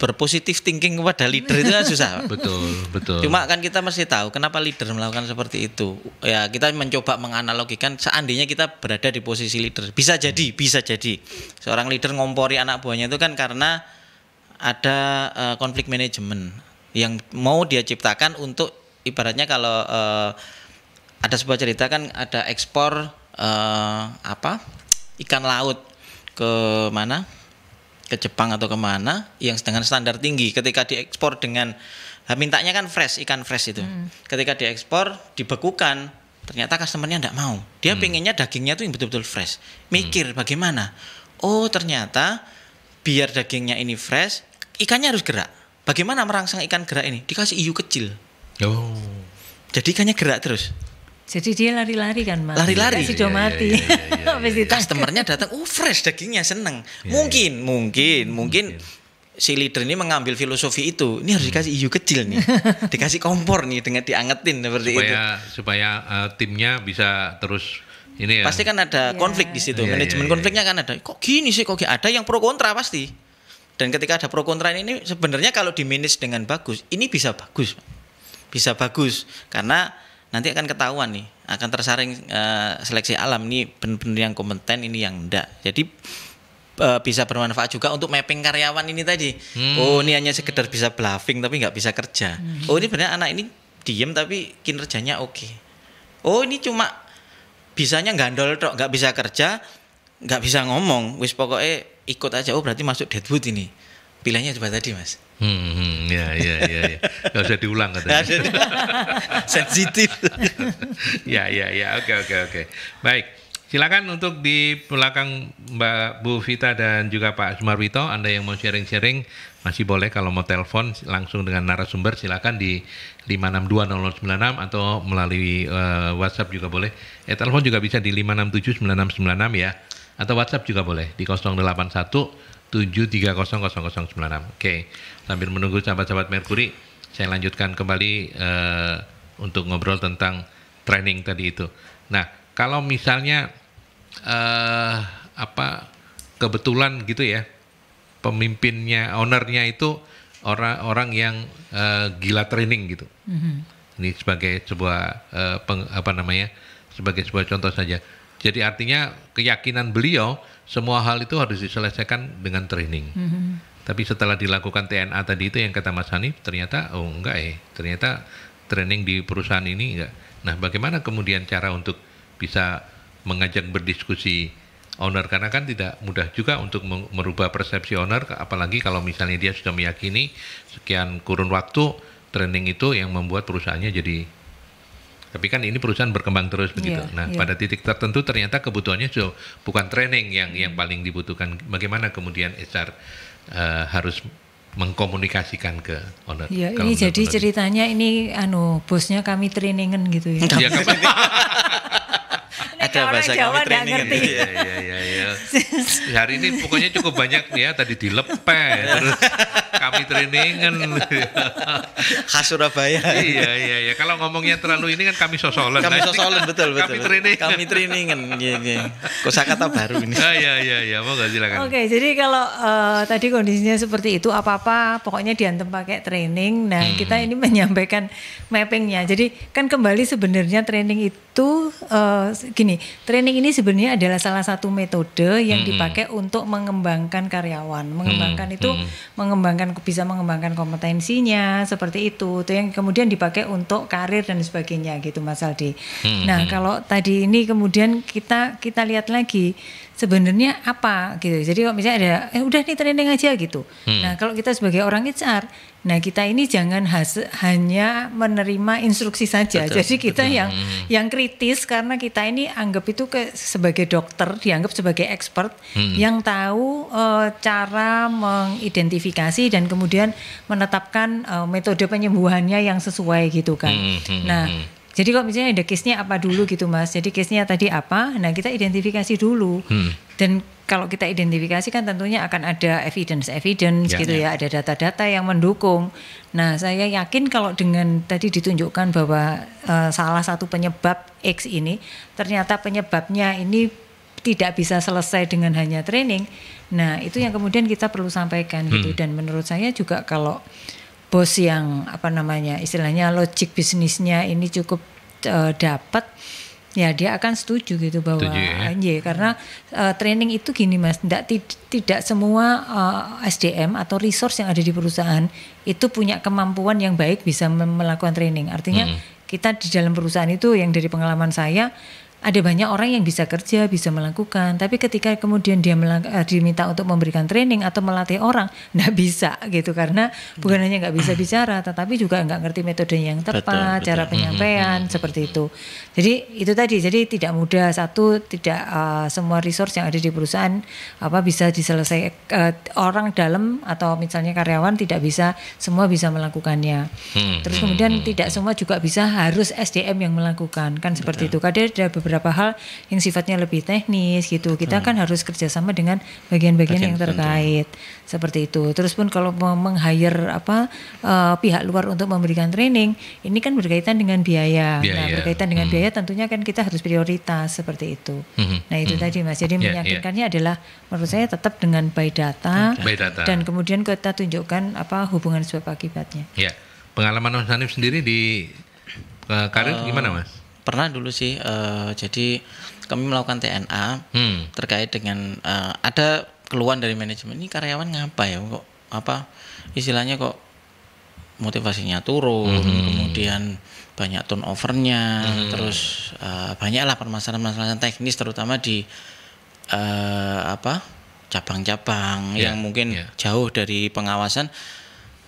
berpositif thinking kepada leader itu kan susah. betul, betul. Cuma kan kita masih tahu kenapa leader melakukan seperti itu. Ya, kita mencoba menganalogikan seandainya kita berada di posisi leader. Bisa jadi, bisa jadi. Seorang leader ngompori anak buahnya itu kan karena ada uh, konflik manajemen yang mau dia ciptakan untuk ibaratnya kalau uh, ada sebuah cerita kan ada ekspor uh, apa? ikan laut ke mana? ke Jepang atau kemana yang dengan standar tinggi ketika diekspor dengan nah, mintanya kan fresh ikan fresh itu hmm. ketika diekspor dibekukan ternyata customernya tidak mau dia hmm. pengennya dagingnya tuh yang betul-betul fresh hmm. mikir hmm. bagaimana oh ternyata biar dagingnya ini fresh ikannya harus gerak bagaimana merangsang ikan gerak ini dikasih iu kecil oh jadi ikannya gerak terus jadi dia lari-lari kan mas. Lari-lari. Sejauh iya, iya, mati. Iya, Habis iya, datang, oh fresh dagingnya seneng. Yeah, mungkin, yeah. mungkin, mungkin, mungkin si leader ini mengambil filosofi itu ini harus hmm. dikasih iu kecil nih dikasih kompor nih dengan diangetin seperti supaya, itu supaya uh, timnya bisa terus ini ya pasti kan ada yeah. konflik di situ yeah, manajemen yeah, yeah, konfliknya kan ada kok gini sih kok ada yang pro kontra pasti dan ketika ada pro kontra ini sebenarnya kalau di manage dengan bagus ini bisa bagus bisa bagus karena nanti akan ketahuan nih akan tersaring uh, seleksi alam ini benar-benar yang kompeten ini yang enggak jadi uh, bisa bermanfaat juga untuk mapping karyawan ini tadi hmm. oh ini hanya sekedar bisa bluffing tapi nggak bisa kerja hmm. oh ini benar anak ini diem tapi kinerjanya oke okay. oh ini cuma bisanya gandol tok nggak bisa kerja nggak bisa ngomong wis pokoknya ikut aja oh berarti masuk deadwood ini pilihannya coba tadi mas Hmm, hmm, ya, ya, ya, ya. Gak usah diulang katanya. Sensitif. ya, ya, ya. Oke, oke, oke. Baik. Silakan untuk di belakang Mbak Bu Vita dan juga Pak Sumarwito, Anda yang mau sharing-sharing masih boleh kalau mau telepon langsung dengan narasumber silakan di 5620096 atau melalui uh, WhatsApp juga boleh. Eh telepon juga bisa di 5679696 ya. Atau WhatsApp juga boleh di 081 7300096. Oke. Okay sambil menunggu sahabat-sahabat Merkuri, saya lanjutkan kembali uh, untuk ngobrol tentang training tadi itu. Nah, kalau misalnya uh, apa kebetulan gitu ya, pemimpinnya, ownernya itu orang-orang yang uh, gila training gitu. Mm-hmm. Ini sebagai sebuah uh, peng, apa namanya, sebagai sebuah contoh saja. Jadi artinya keyakinan beliau semua hal itu harus diselesaikan dengan training. Mm-hmm tapi setelah dilakukan TNA tadi itu yang kata Mas Hanif ternyata oh enggak eh. ternyata training di perusahaan ini enggak. Nah, bagaimana kemudian cara untuk bisa mengajak berdiskusi owner karena kan tidak mudah juga untuk merubah persepsi owner apalagi kalau misalnya dia sudah meyakini sekian kurun waktu training itu yang membuat perusahaannya jadi tapi kan ini perusahaan berkembang terus begitu. Yeah, nah, yeah. pada titik tertentu ternyata kebutuhannya so, bukan training yang yang paling dibutuhkan. Bagaimana kemudian HR uh, eh, harus mengkomunikasikan ke owner. Iya, ini jadi owner. ceritanya ini anu bosnya kami trainingan gitu ya. ya kami, ada bahasa Jawa kami trainingan. Ngerti. ya ya. iya, iya. iya, iya. Hari ini pokoknya cukup banyak ya tadi dilepeh terus kami trainingan. Khas Surabaya. iya iya iya. Kalau ngomongnya terlalu ini kan kami sosolan. Kami nah, sosolan betul betul. Kami training. Kami trainingan. Iya, iya. Kosa kata baru ini. Ah, iya iya iya. Mau gak silakan. Oke, okay, jadi kalau uh, tadi kondisinya seperti itu apa-apa pokoknya diantem pakai training. Nah, hmm. kita ini menyampaikan mappingnya. Jadi kan kembali sebenarnya training itu uh, gini, training ini sebenarnya adalah salah satu metode yang hmm. dipakai untuk mengembangkan karyawan. Mengembangkan hmm. itu hmm. mengembangkan bisa mengembangkan kompetensinya seperti itu. Itu yang kemudian dipakai untuk karir dan sebagainya gitu Mas Aldi. Hmm. Nah, hmm. kalau tadi ini kemudian kita kita lihat lagi sebenarnya apa gitu. Jadi kalau misalnya ada eh udah nih training aja gitu. Hmm. Nah, kalau kita sebagai orang HR, nah kita ini jangan has, hanya menerima instruksi saja. Betul, Jadi kita betul. yang hmm. yang kritis karena kita ini anggap itu ke, sebagai dokter, dianggap sebagai expert hmm. yang tahu uh, cara mengidentifikasi dan kemudian menetapkan uh, metode penyembuhannya yang sesuai gitu kan. Hmm. hmm nah, hmm, jadi kalau misalnya ada case-nya apa dulu gitu mas. Jadi case-nya tadi apa, nah kita identifikasi dulu. Hmm. Dan kalau kita identifikasi kan tentunya akan ada evidence-evidence yeah, gitu yeah. ya, ada data-data yang mendukung. Nah saya yakin kalau dengan tadi ditunjukkan bahwa uh, salah satu penyebab X ini, ternyata penyebabnya ini tidak bisa selesai dengan hanya training. Nah itu yang kemudian kita perlu sampaikan gitu. hmm. gitu. Dan menurut saya juga kalau bos yang apa namanya istilahnya logik bisnisnya ini cukup uh, eh, dapat ya dia akan setuju gitu bahwa setuju, anjir ya. ah, iya, karena uh, training itu gini mas tidak tidak semua uh, eh, SDM atau resource yang ada di perusahaan itu punya kemampuan yang baik bisa melakukan training artinya hmm. kita di dalam perusahaan itu yang dari pengalaman saya ada banyak orang yang bisa kerja, bisa melakukan, tapi ketika kemudian dia eh, diminta untuk memberikan training atau melatih orang, nggak bisa gitu karena bukan hanya nggak bisa bicara, tetapi juga nggak ngerti metode yang tepat, betul, cara penyampaian hmm, seperti itu. Jadi itu tadi, jadi tidak mudah satu, tidak uh, semua resource yang ada di perusahaan apa bisa diselesaikan uh, eh, orang dalam atau misalnya karyawan tidak bisa semua bisa melakukannya. Hmm, Terus hmm, kemudian hmm, tidak semua juga bisa harus SDM yang melakukan kan betul. seperti itu. Kadang ada beberapa beberapa hal yang sifatnya lebih teknis gitu. Kita hmm. kan harus kerjasama dengan bagian-bagian yang terkait tentu. seperti itu. Terus pun kalau meng-hire apa uh, pihak luar untuk memberikan training, ini kan berkaitan dengan biaya. Nah, biaya. Nah, berkaitan dengan hmm. biaya tentunya kan kita harus prioritas seperti itu. Hmm. Nah, itu hmm. tadi Mas. Jadi yeah, ya. meyakinkannya yeah. adalah menurut saya tetap dengan by data, by data dan kemudian kita tunjukkan apa hubungan sebab akibatnya. Ya. Yeah. Pengalaman Mas Hanif sendiri di uh, karir uh, gimana, eh, Mas? pernah dulu sih uh, jadi kami melakukan TNA hmm. terkait dengan uh, ada keluhan dari manajemen ini karyawan ngapa ya kok apa istilahnya kok motivasinya turun hmm. kemudian banyak turnovernya hmm. terus uh, banyaklah permasalahan-permasalahan teknis terutama di uh, apa cabang-cabang yeah. yang mungkin yeah. jauh dari pengawasan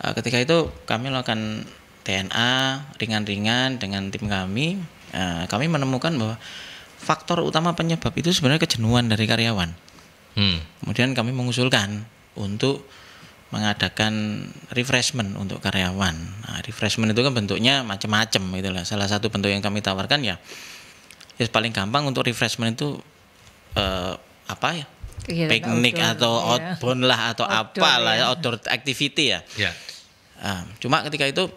uh, ketika itu kami melakukan TNA ringan-ringan dengan tim kami Nah, kami menemukan bahwa faktor utama penyebab itu sebenarnya kejenuhan dari karyawan. Hmm. Kemudian kami mengusulkan untuk mengadakan refreshment untuk karyawan. Nah, refreshment itu kan bentuknya macam-macam gitu Salah satu bentuk yang kami tawarkan ya ya paling gampang untuk refreshment itu eh, apa ya? Yeah, piknik atau yeah. outbound lah atau outdoor, apalah yeah. Iya. outdoor activity ya. Yeah. Ya. Uh, cuma ketika itu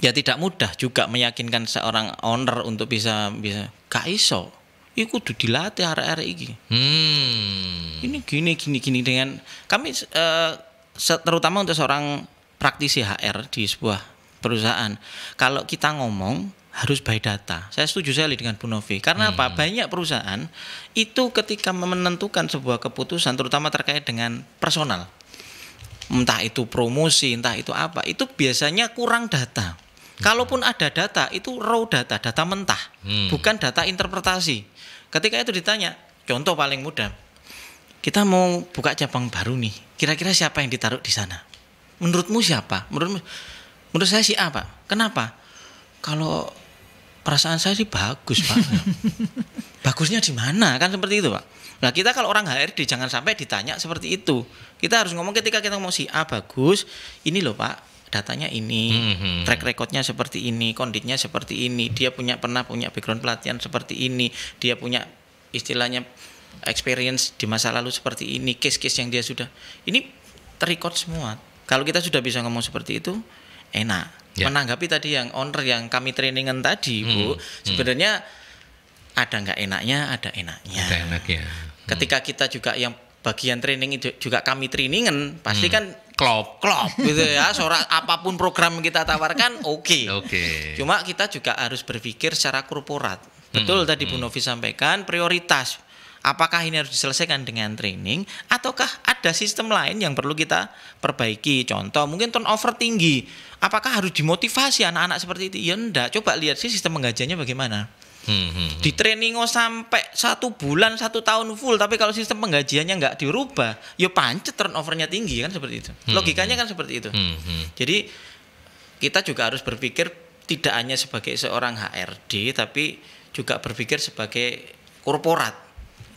ya tidak mudah juga meyakinkan seorang owner untuk bisa bisa gak iso iku kudu dilatih arah ini. ini hmm. ini gini gini gini dengan kami uh, terutama untuk seorang praktisi HR di sebuah perusahaan kalau kita ngomong harus by data. Saya setuju sekali dengan Bu Novi. Karena hmm. apa? Banyak perusahaan itu ketika menentukan sebuah keputusan terutama terkait dengan personal. Entah itu promosi, entah itu apa, itu biasanya kurang data Hmm. Kalaupun ada data, itu raw data, data mentah, hmm. bukan data interpretasi. Ketika itu ditanya, contoh paling mudah, kita mau buka cabang baru nih, kira-kira siapa yang ditaruh di sana? Menurutmu siapa? Menurut, menurut saya siapa? Kenapa? Kalau perasaan saya sih bagus pak. Bagusnya di mana? Kan seperti itu pak. Nah kita kalau orang HRD jangan sampai ditanya seperti itu. Kita harus ngomong ketika kita mau si A bagus, ini loh pak datanya ini, hmm. track recordnya seperti ini, konditnya seperti ini, dia punya pernah punya background pelatihan seperti ini, dia punya istilahnya experience di masa lalu seperti ini, case-case yang dia sudah ini terrecord semua. Kalau kita sudah bisa ngomong seperti itu, enak. Yeah. Menanggapi tadi yang owner yang kami trainingan tadi, hmm. Bu, mm-hmm. sebenarnya hmm. ada nggak enaknya, ada enaknya. Ada enaknya. Hmm. Ketika mm-hmm. kita juga yang bagian training itu juga kami trainingan, pasti hmm. kan klop klop gitu ya suara apapun program kita tawarkan oke okay. oke okay. cuma kita juga harus berpikir secara korporat hmm, betul tadi Bu hmm. Novi sampaikan prioritas apakah ini harus diselesaikan dengan training ataukah ada sistem lain yang perlu kita perbaiki contoh mungkin turnover tinggi apakah harus dimotivasi anak-anak seperti itu ya enggak coba lihat sih sistem penggajiannya bagaimana Hmm, hmm, hmm, Di training sampai satu bulan satu tahun full, tapi kalau sistem penggajiannya nggak dirubah, yo ya pancet turnovernya tinggi kan seperti itu. Hmm, Logikanya kan seperti itu. Hmm, Jadi kita juga harus berpikir tidak hanya sebagai seorang HRD, tapi juga berpikir sebagai korporat.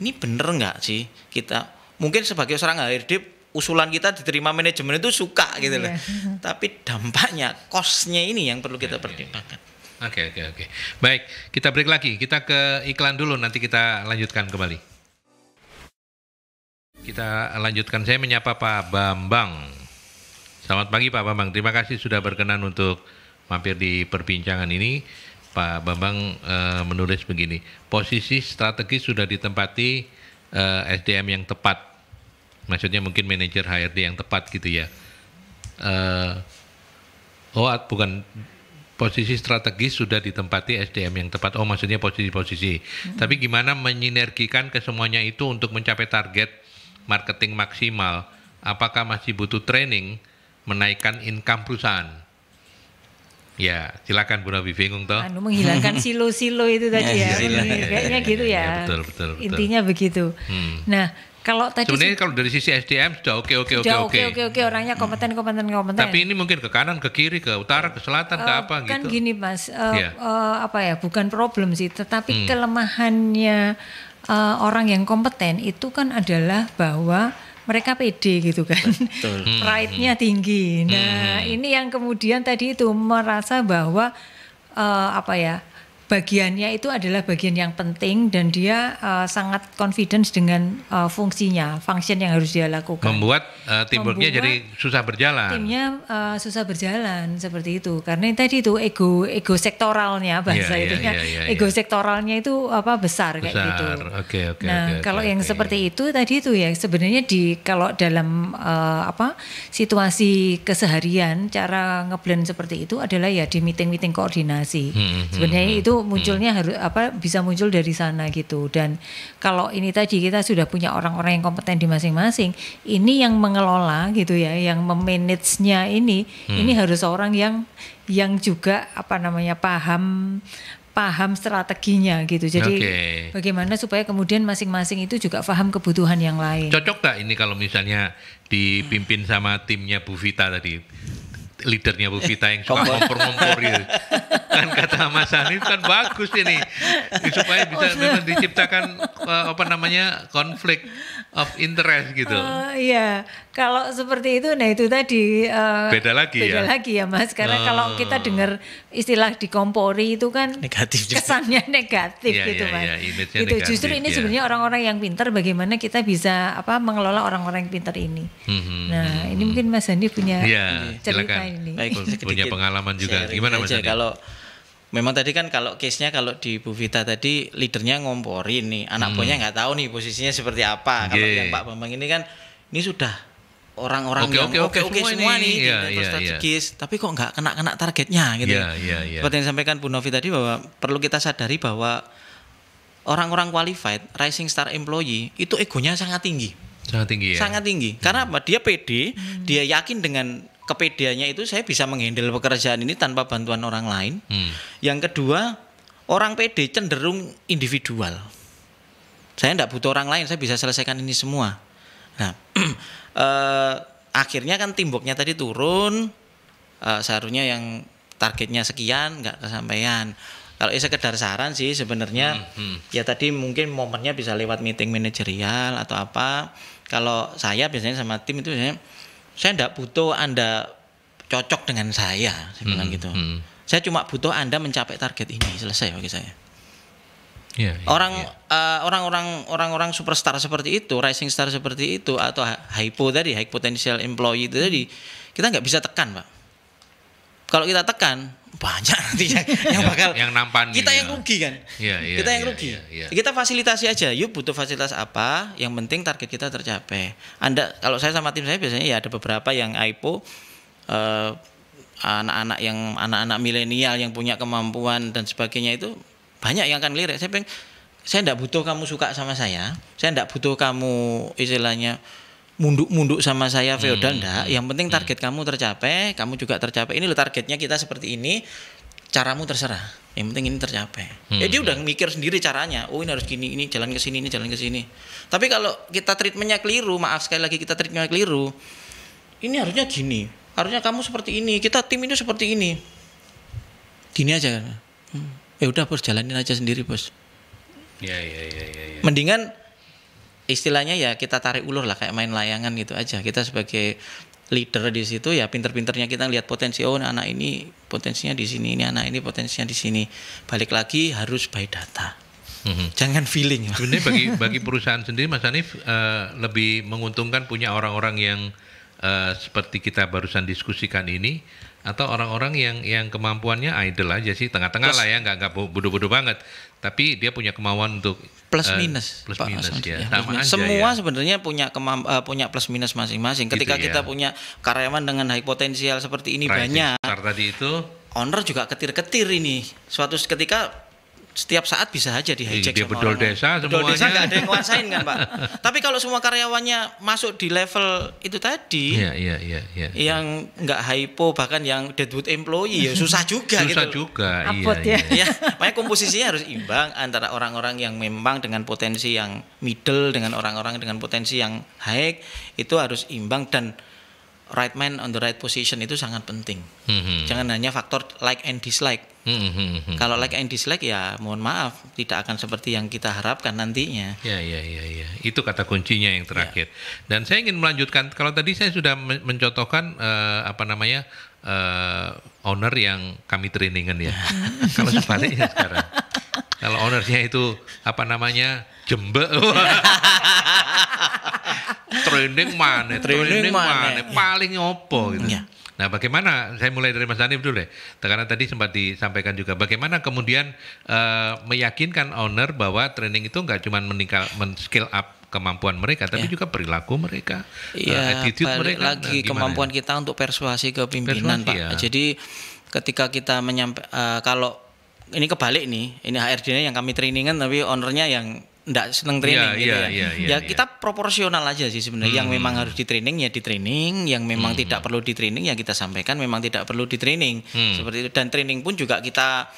Ini bener nggak sih kita? Mungkin sebagai seorang HRD usulan kita diterima manajemen itu suka gitu yeah. loh. Iya. Tapi dampaknya, costnya ini yang perlu kita iya, iya. pertimbangkan. Oke, okay, oke, okay, oke. Okay. Baik, kita break lagi. Kita ke iklan dulu, nanti kita lanjutkan kembali. Kita lanjutkan. Saya menyapa Pak Bambang. Selamat pagi Pak Bambang. Terima kasih sudah berkenan untuk mampir di perbincangan ini. Pak Bambang e, menulis begini, posisi strategis sudah ditempati e, eh, SDM yang tepat. Maksudnya mungkin manajer HRD yang tepat gitu ya. E, oh, bukan posisi strategis sudah ditempati SDM yang tepat. Oh, maksudnya posisi-posisi. Hmm. Tapi gimana menyinergikan kesemuanya itu untuk mencapai target marketing maksimal? Apakah masih butuh training menaikkan income perusahaan? Ya, silakan Bu Nabi bingung toh. Anu menghilangkan silo-silo itu tadi iya, ya. ya. Kayaknya gitu ya. ya betul, betul, betul. Intinya begitu. Hmm. Nah, kalau tadi sebenarnya kalau dari sisi SDM sudah oke oke oke oke oke oke orangnya kompeten kompeten kompeten. Tapi ini mungkin ke kanan ke kiri ke utara ke selatan uh, ke eh, apa kan gitu. Kan gini mas, uh, eh, yeah. Iya. uh, apa ya bukan problem sih, tetapi hmm. kelemahannya uh, orang yang kompeten itu kan adalah bahwa mereka pede gitu kan, hmm. pride-nya tinggi. Nah hmm. ini yang kemudian tadi itu merasa bahwa uh, apa ya bagiannya itu adalah bagian yang penting dan dia uh, sangat confidence dengan uh, fungsinya, function yang harus dia lakukan. Membuat uh, eh, timbulnya jadi susah berjalan. Timnya uh, susah berjalan seperti itu karena tadi itu ego ego sektoralnya iya, bahasa yeah, itu yeah, yeah, yeah, ego yeah. sektoralnya itu apa besar, besar. kayak gitu. Okay, okay, nah okay, kalau okay, yang okay. seperti itu tadi itu ya sebenarnya di kalau dalam uh, apa situasi keseharian cara ngeblend seperti itu adalah ya di meeting meeting koordinasi. Hmm, hmm, hmm, Sebenarnya hmm, itu munculnya munculnya hmm. harus apa bisa muncul dari sana gitu dan kalau ini tadi kita sudah punya orang-orang yang kompeten di masing-masing ini yang mengelola gitu ya yang memanage-nya ini hmm. ini harus orang yang yang juga apa namanya paham paham strateginya gitu. Jadi okay. bagaimana supaya kemudian masing-masing itu juga paham kebutuhan yang lain. Cocok gak ini kalau misalnya hmm. dipimpin sama timnya Bu Vita tadi? leadernya Bu Vita yang suka ngompor-ngompor gitu. Kan kata Mas Hanif kan bagus ini supaya bisa memang diciptakan eh, apa namanya konflik of interest gitu. Uh, iya, kalau seperti itu, nah itu tadi uh, beda lagi beda ya. lagi ya mas, karena oh. kalau kita dengar istilah dikompori itu kan negatif juga. kesannya negatif ya, gitu ya, mas. Ya, gitu. Negatif, Justru ini ya. sebenarnya orang-orang yang pintar bagaimana kita bisa apa mengelola orang-orang yang pintar ini. Hmm, nah hmm, ini mhm. mungkin mas Andi punya ya, cerita silakan. ini. Baik, punya pengalaman juga. Gimana mas Andi? Kalau memang tadi kan kalau case-nya kalau di Bu Vita tadi leadernya ngomporin nih, anak hmm. buahnya nggak tahu nih posisinya seperti apa. Kalau yeah. yang Pak Bambang ini kan ini sudah orang-orang yang oke okay, oke semua, semua nih, nih gitu iya, yeah, ya, iya, iya. strategis, yeah. tapi kok nggak kena-kena targetnya gitu. Yeah, yeah, yeah. Seperti yang disampaikan Bu Novi tadi bahwa perlu kita sadari bahwa orang-orang qualified, rising star employee itu egonya sangat tinggi. Sangat tinggi ya. Sangat tinggi. Hmm. Karena apa? Dia pede, hmm. dia yakin dengan kepediannya itu saya bisa menghandle pekerjaan ini tanpa bantuan orang lain. Hmm. Yang kedua, orang pede cenderung individual. Saya tidak butuh orang lain, saya bisa selesaikan ini semua. Nah, uh, akhirnya kan timboknya tadi turun uh, seharusnya yang targetnya sekian nggak kesampaian kalau saya sekedar saran sih sebenarnya hmm, hmm. ya tadi mungkin momennya bisa lewat meeting manajerial atau apa kalau saya biasanya sama tim itu biasanya, saya tidak butuh anda cocok dengan saya saya bilang hmm, gitu hmm. saya cuma butuh anda mencapai target ini selesai bagi saya Yeah, iya, orang yeah. Iya. Uh, orang-orang orang-orang superstar seperti itu, rising star seperti itu atau hypo tadi, high potential employee itu tadi kita nggak bisa tekan, Pak. Kalau kita tekan banyak nanti yang iya, bakal yang nampan kita gitu yang ya. rugi kan. Yeah, yeah, kita yang rugi. Yeah, yeah. Kita fasilitasi aja. Yuk butuh fasilitas apa? Yang penting target kita tercapai. Anda kalau saya sama tim saya biasanya ya ada beberapa yang hypo uh, eh, anak-anak yang anak-anak milenial yang punya kemampuan dan sebagainya itu banyak yang akan lirik Saya pengen saya tidak butuh kamu suka sama saya. Saya tidak butuh kamu istilahnya munduk-munduk sama saya feodal hmm. ndak. Hmm, yang penting hmm. target hmm. kamu tercapai, kamu juga tercapai. Ini lo targetnya kita seperti ini. Caramu terserah. Yang penting ini tercapai. Hmm. Ya dia udah hmm. mikir sendiri caranya. Oh ini harus gini, ini jalan ke sini, ini jalan ke sini. Tapi kalau kita treatmentnya keliru, maaf sekali lagi kita treatmentnya keliru. Ini harusnya gini. Harusnya kamu seperti ini. Kita tim ini seperti ini. Gini aja kan. Hmm ya udah bos jalanin aja sendiri bos ya, ya, ya, ya, ya. mendingan istilahnya ya kita tarik ulur lah kayak main layangan gitu aja kita sebagai leader di situ ya pinter-pinternya kita lihat potensi oh anak ini potensinya di sini ini anak ini potensinya di sini balik lagi harus by data hmm Jangan feeling. Sebenarnya bagi bagi perusahaan sendiri Mas Hanif uh, lebih menguntungkan punya orang-orang yang uh, seperti kita barusan diskusikan ini atau orang-orang yang yang kemampuannya idol aja sih tengah-tengah lah ya nggak nggak bodoh-bodoh banget tapi dia punya kemauan untuk plus uh, minus plus Pak, minus ya, ya plus minus. Ya. semua ya. sebenarnya punya kemam, uh, eh, punya plus minus masing-masing gitu ketika gitu, ya. kita punya karyawan dengan high potensial seperti ini Rising banyak tadi itu owner juga ketir-ketir ini suatu ketika setiap saat bisa aja di iya, hijack sama bedol orang. desa semuanya. desa nggak ada yang nguasain kan pak. Tapi kalau semua karyawannya masuk di level itu tadi, iya, iya, iya, ya, yang nggak hypo bahkan yang deadwood employee ya susah juga susah gitu. Susah juga, Apot iya, iya. ya. Iya, makanya komposisinya harus imbang antara orang-orang yang memang dengan potensi yang middle dengan orang-orang dengan potensi yang high itu harus imbang dan right man on the right position itu sangat penting. Mm -hmm. Jangan hanya faktor like and dislike Hmm, hmm, hmm, hmm. Kalau like and dislike ya mohon maaf tidak akan seperti yang kita harapkan nantinya. Ya ya ya ya itu kata kuncinya yang terakhir. Ya. Dan saya ingin melanjutkan kalau tadi saya sudah mencontohkan uh, apa namanya uh, owner yang kami trainingan ya. kalau sebaliknya sekarang kalau ownernya itu apa namanya jembe training mana training, training mana paling opo gitu. Ya Nah, bagaimana saya mulai dari Mas Danif dulu ya Karena tadi sempat disampaikan juga bagaimana kemudian uh, meyakinkan owner bahwa training itu nggak cuma meningkat men skill up kemampuan mereka, tapi ya. juga perilaku mereka, eh, iya, nah, ya, attitude attitude mereka. Lagi nah, kemampuan kita untuk persuasi ke pimpinan, persuasi, Pak. Ya. Jadi ketika kita menyampa uh, eh, kalau ini kebalik nih, ini HRD-nya yang kami trainingan tapi ownernya yang enggak seneng training yeah, gitu yeah, ya. Yeah, yeah, ya iya. kita proporsional aja sih sebenarnya. Hmm. Yang memang hmm. harus di training ya di training, yang memang hmm. tidak perlu di training ya kita sampaikan memang tidak perlu di training. Hmm. Seperti itu dan training pun juga kita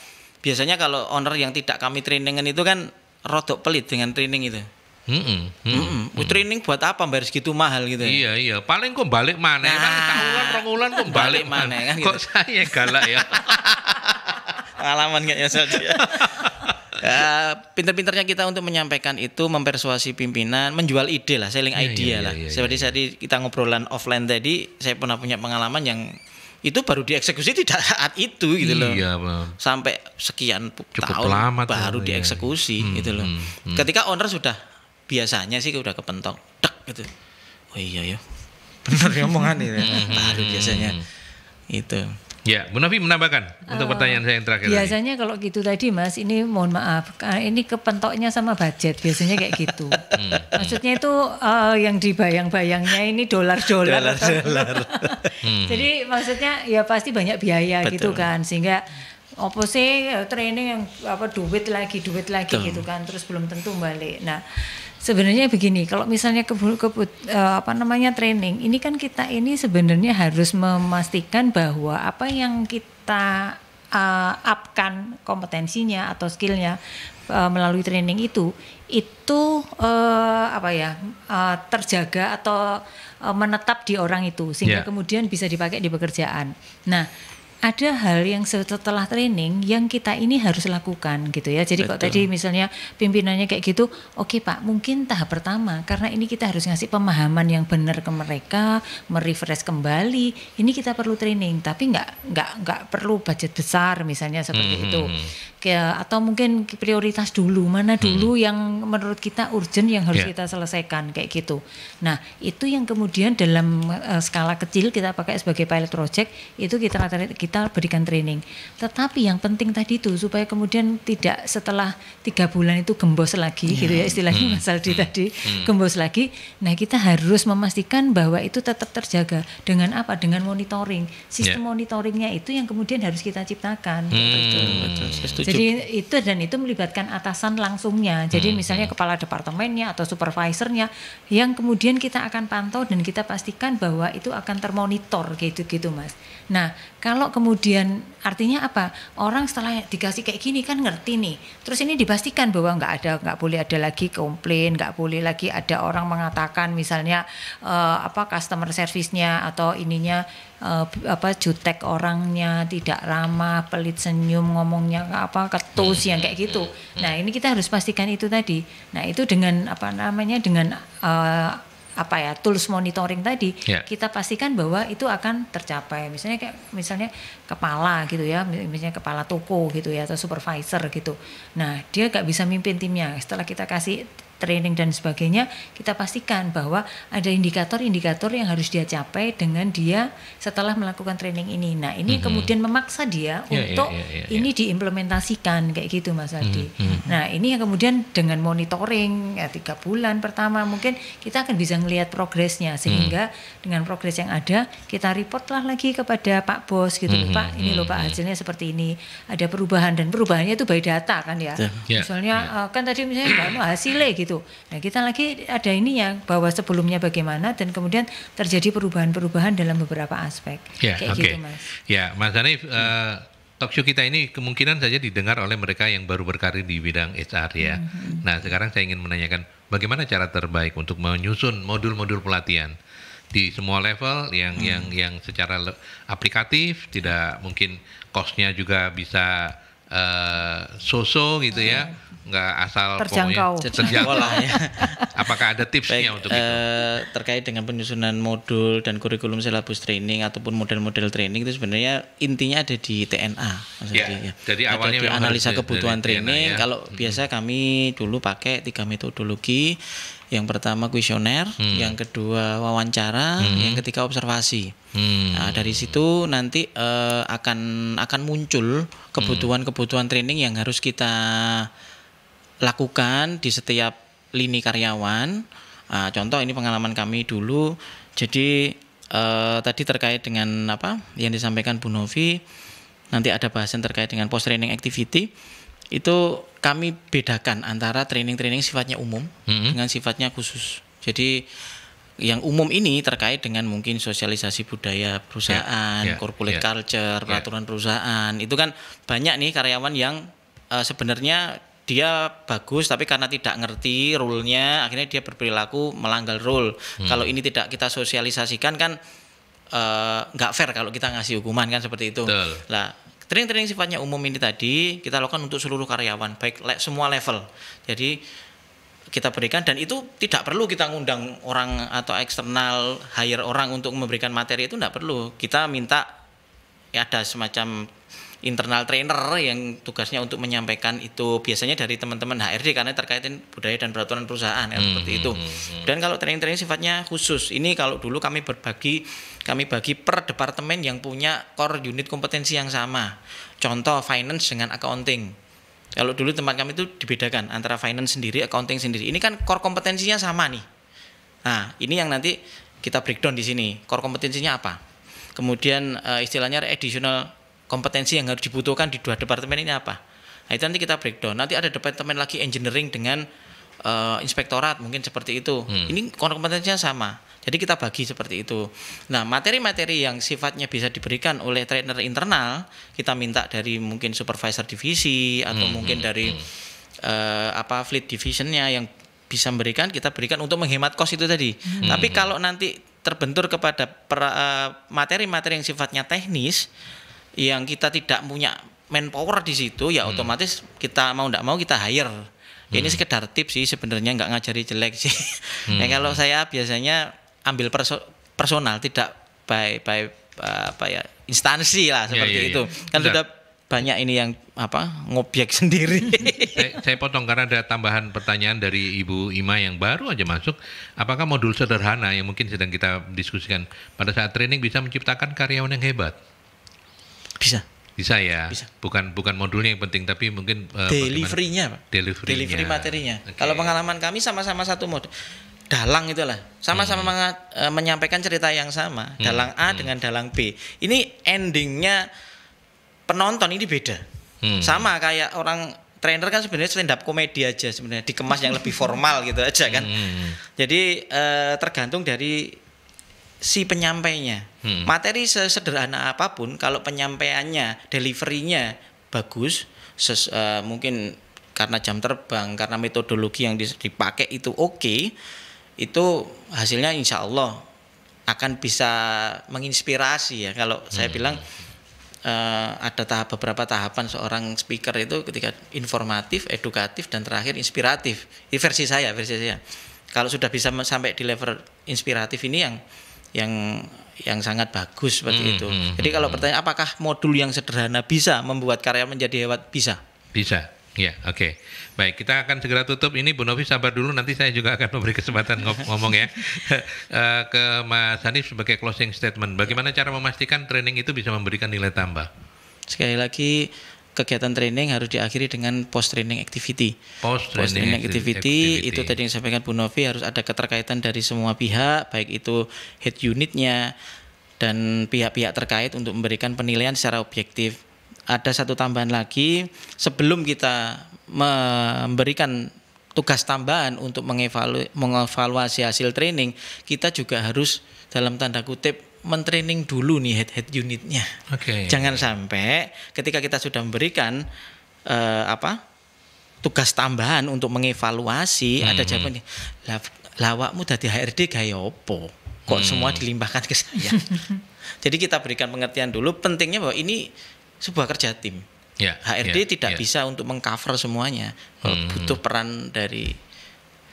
biasanya kalau owner yang tidak kami trainingan itu kan rodok pelit dengan training itu. Mm -mm, mm -mm, mm -mm. Training buat apa bayar segitu mahal gitu ya? Iya iya, paling kok balik mana? Nah, kan tahunan rongulan kok balik, balik mana? Kan, gitu. Kok saya galak ya? Pengalaman kayaknya saja. ya, ya pinter-pinternya kita untuk menyampaikan itu, mempersuasi pimpinan, menjual ide lah, selling yeah, idea iya, yeah, lah. yeah, yeah, Seperti iya. tadi kita ngobrolan offline tadi, saya pernah punya pengalaman yang itu baru dieksekusi tidak saat itu gitu loh. Iya, Sampai sekian Cukup tahun lama baru ya. Iya. dieksekusi hmm, gitu loh. Hmm, hmm. Ketika owner sudah biasanya sih udah kepentok, dek gitu. Oh iya ya. Benar ya omongan ini. Baru biasanya hmm, hmm. itu. Ya, Bu Novi menambahkan uh, untuk oh. pertanyaan saya yang terakhir. Biasanya tadi. kalau gitu tadi Mas, ini mohon maaf, ah, ini kepentoknya sama budget biasanya kayak gitu. Hmm. Maksudnya itu uh, yang dibayang-bayangnya ini dolar-dolar. Dolar-dolar. Hmm. Jadi maksudnya ya pasti banyak biaya gitu Betul. gitu kan, sehingga opo sih eh, training yang apa duit lagi duit lagi gitu kan, terus belum tentu balik. Nah sebenarnya begini, kalau misalnya kebut, kebut uh, apa namanya training, ini kan kita ini sebenarnya harus memastikan bahwa apa yang kita uh, upkan kompetensinya atau skillnya uh, melalui training itu itu uh, apa ya uh, terjaga atau uh, menetap di orang itu sehingga yeah. kemudian bisa dipakai di pekerjaan. Nah, ada hal yang setelah training yang kita ini harus lakukan gitu ya. Jadi kok tadi misalnya pimpinannya kayak gitu, oke okay, Pak, mungkin tahap pertama karena ini kita harus ngasih pemahaman yang benar ke mereka, merefresh kembali. Ini kita perlu training, tapi nggak nggak nggak perlu budget besar misalnya seperti hmm. itu. Mm-hmm ya atau mungkin prioritas dulu mana dulu hmm. yang menurut kita urgent yang harus yeah. kita selesaikan kayak gitu. Nah, itu yang kemudian dalam uh, skala kecil kita pakai sebagai pilot project itu kita kita berikan training. Tetapi yang penting tadi itu supaya kemudian tidak setelah tiga bulan itu gembos lagi yeah. gitu ya istilahnya hmm. Mas Aldi hmm. tadi hmm. gembos lagi. Nah, kita harus memastikan bahwa itu tetap terjaga dengan apa? Dengan monitoring. Sistem yeah. monitoringnya itu yang kemudian harus kita ciptakan. Gitu. Hmm. Betul, betul. Jadi, jadi itu dan itu melibatkan atasan langsungnya. Jadi hmm. misalnya hmm. kepala departemennya atau supervisornya yang kemudian kita akan pantau dan kita pastikan bahwa itu akan termonitor gitu-gitu, Mas. Nah, kalau kemudian artinya apa? Orang setelah dikasih kayak gini kan ngerti nih. Terus ini dipastikan bahwa nggak ada, nggak boleh ada lagi komplain, nggak boleh lagi ada orang mengatakan misalnya uh, apa customer servicenya atau ininya uh, apa jutek orangnya, tidak ramah, pelit senyum ngomongnya apa ketus yang kayak gitu. Hmm, hmm, hmm, nah, ini kita harus pastikan itu tadi. Nah, itu dengan apa namanya dengan uh, apa ya tools monitoring tadi yeah. kita pastikan bahwa itu akan tercapai misalnya kayak misalnya kepala gitu ya misalnya kepala toko gitu ya atau supervisor gitu nah dia gak bisa mimpin timnya setelah kita kasih training dan sebagainya, kita pastikan bahwa ada indikator-indikator yang harus dia capai dengan dia setelah melakukan training ini. Nah, ini mm -hmm. kemudian memaksa dia yeah, ya, ya, untuk yeah, yeah, yeah, yeah. ini diimplementasikan kayak gitu, Mas Adi. Mm -hmm. Nah, ini yang kemudian dengan monitoring ya tiga bulan pertama mungkin kita akan bisa melihat progresnya sehingga mm. dengan progres yang ada kita reportlah lagi kepada Pak Bos gitu, mm -hmm. Pak ini loh Pak mm-hmm, hasilnya mm-hmm. seperti ini, ada perubahan dan perubahannya itu by data kan ya. Yeah, Misalnya yeah. Ya. kan tadi misalnya hasilnya gitu itu. Nah, kita lagi ada ini yang bahwa sebelumnya bagaimana dan kemudian terjadi perubahan-perubahan dalam beberapa aspek. Ya, Kayak okay. gitu, Mas. Ya, Mas Hanif hmm. uh, eh, talkshow kita ini kemungkinan saja didengar oleh mereka yang baru berkarir di bidang HR ya. Hmm. Nah, sekarang saya ingin menanyakan bagaimana cara terbaik untuk menyusun modul-modul pelatihan di semua level yang hmm. yang yang secara aplikatif tidak mungkin kosnya juga bisa uh, gitu hmm. ya iya nggak asal terjangkau. terjangkau lah ya. Apakah ada tipsnya Baik, untuk itu? Eh, terkait dengan penyusunan modul dan kurikulum silabus training ataupun model-model training itu sebenarnya intinya ada di TNA. Ya, ya. Jadi ada awalnya di analisa kebutuhan dari training. TNA, ya. Kalau hmm. biasa kami dulu pakai tiga metodologi. Yang pertama kuesioner, hmm. yang kedua wawancara, hmm. yang ketiga observasi. Hmm. Nah, dari situ nanti uh, akan akan muncul kebutuhan-kebutuhan training yang harus kita lakukan di setiap lini karyawan. Nah, contoh ini pengalaman kami dulu. Jadi eh, tadi terkait dengan apa yang disampaikan Bu Novi, nanti ada bahasan terkait dengan post training activity. Itu kami bedakan antara training-training sifatnya umum -hmm. dengan sifatnya khusus. Jadi yang umum ini terkait dengan mungkin sosialisasi budaya perusahaan, yeah, yeah, corporate yeah, culture, peraturan yeah. perusahaan. Itu kan banyak nih karyawan yang uh, sebenarnya dia bagus tapi karena tidak ngerti rule-nya akhirnya dia berperilaku melanggar rule. Hmm. Kalau ini tidak kita sosialisasikan kan eh, nggak uh, fair kalau kita ngasih hukuman kan seperti itu. lah Nah, training-training sifatnya umum ini tadi kita lakukan untuk seluruh karyawan baik le semua level. Jadi kita berikan dan itu tidak perlu kita ngundang orang atau eksternal hire orang untuk memberikan materi itu tidak perlu. Kita minta ya ada semacam internal trainer yang tugasnya untuk menyampaikan itu biasanya dari teman-teman HRD karena terkaitin budaya dan peraturan perusahaan ya, seperti hmm, itu. Hmm, dan kalau training-training sifatnya khusus. Ini kalau dulu kami berbagi kami bagi per departemen yang punya core unit kompetensi yang sama. Contoh finance dengan accounting. Kalau dulu tempat kami itu dibedakan antara finance sendiri, accounting sendiri. Ini kan core kompetensinya sama nih. Nah, ini yang nanti kita breakdown di sini. Core kompetensinya apa? Kemudian eh, istilahnya additional kompetensi yang harus dibutuhkan di dua departemen ini apa nah itu nanti kita breakdown nanti ada departemen lagi engineering dengan uh, inspektorat mungkin seperti itu hmm. ini kompetensinya sama jadi kita bagi seperti itu. Nah, materi-materi yang sifatnya bisa diberikan oleh trainer internal, kita minta dari mungkin supervisor divisi atau hmm, mungkin hmm, dari uh, apa fleet divisionnya yang bisa memberikan, kita berikan untuk menghemat cost itu tadi. Hmm. Tapi kalau nanti terbentur kepada eh, materi-materi uh, materi -materi yang sifatnya teknis, yang kita tidak punya manpower di situ ya hmm. otomatis kita mau tidak mau kita hire ya ini hmm. sekedar tips sih sebenarnya nggak ngajari jelek sih hmm. ya kalau saya biasanya ambil perso personal tidak by by eh, apa ya instansi lah ya, seperti ya, ya, ya. itu kan Bisa. sudah banyak ini yang apa ngobjek sendiri. saya, saya potong karena ada tambahan pertanyaan dari Ibu Ima yang baru aja masuk. Apakah modul sederhana yang mungkin sedang kita diskusikan pada saat training bisa menciptakan karyawan yang hebat? Bisa. Bisa ya. Bisa. Bukan bukan modulnya yang penting tapi mungkin uh, deliverynya, Pak. delivery, Delivery materinya. Okay. Kalau pengalaman kami sama-sama satu modul. Dalang itulah, sama-sama hmm. Mengat, eh, menyampaikan cerita yang sama. Hmm. Dalang A hmm. dengan dalang B. Ini endingnya penonton ini beda. Hmm. Sama kayak orang trainer kan sebenarnya stand up komedi aja sebenarnya dikemas yang lebih formal gitu aja kan. Hmm. Jadi uh, tergantung dari si penyampainya. Hmm. Materi sesederhana apapun kalau penyampaiannya, deliverynya bagus, ses, uh, mungkin karena jam terbang, karena metodologi yang dipakai itu oke, okay, itu hasilnya insya Allah akan bisa menginspirasi ya. Kalau hmm. saya bilang uh, ada tahap beberapa tahapan seorang speaker itu ketika informatif, edukatif dan terakhir inspiratif. Ini versi saya, versi saya. Kalau sudah bisa sampai di level inspiratif ini yang yang yang sangat bagus seperti hmm, itu. Hmm, Jadi kalau pertanyaan hmm, hmm. apakah modul yang sederhana bisa membuat karya menjadi hebat? Bisa. Bisa. Ya, oke. Okay. Baik, kita akan segera tutup ini Bu Novi sabar dulu nanti saya juga akan memberi kesempatan ngom ngomong ya. Eh, ke Mas Hanif sebagai closing statement. Bagaimana cara memastikan training itu bisa memberikan nilai tambah? Sekali lagi kegiatan training harus diakhiri dengan post training activity. Post training, post -training activity, activity itu tadi yang disampaikan Bu Novi harus ada keterkaitan dari semua pihak, baik itu head unitnya dan pihak-pihak terkait untuk memberikan penilaian secara objektif. Ada satu tambahan lagi sebelum kita memberikan tugas tambahan untuk mengevaluasi hasil training, kita juga harus dalam tanda kutip mentraining dulu nih head-head unitnya. Okay. Jangan sampai ketika kita sudah memberikan uh, apa tugas tambahan untuk mengevaluasi hmm. ada hmm. jawaban lawakmu dari HRD gaya opo kok hmm. semua dilimpahkan ke saya. Jadi kita berikan pengertian dulu pentingnya bahwa ini sebuah kerja tim. Yeah, HRD yeah, tidak yeah. bisa untuk mengcover semuanya, hmm, hmm. butuh peran dari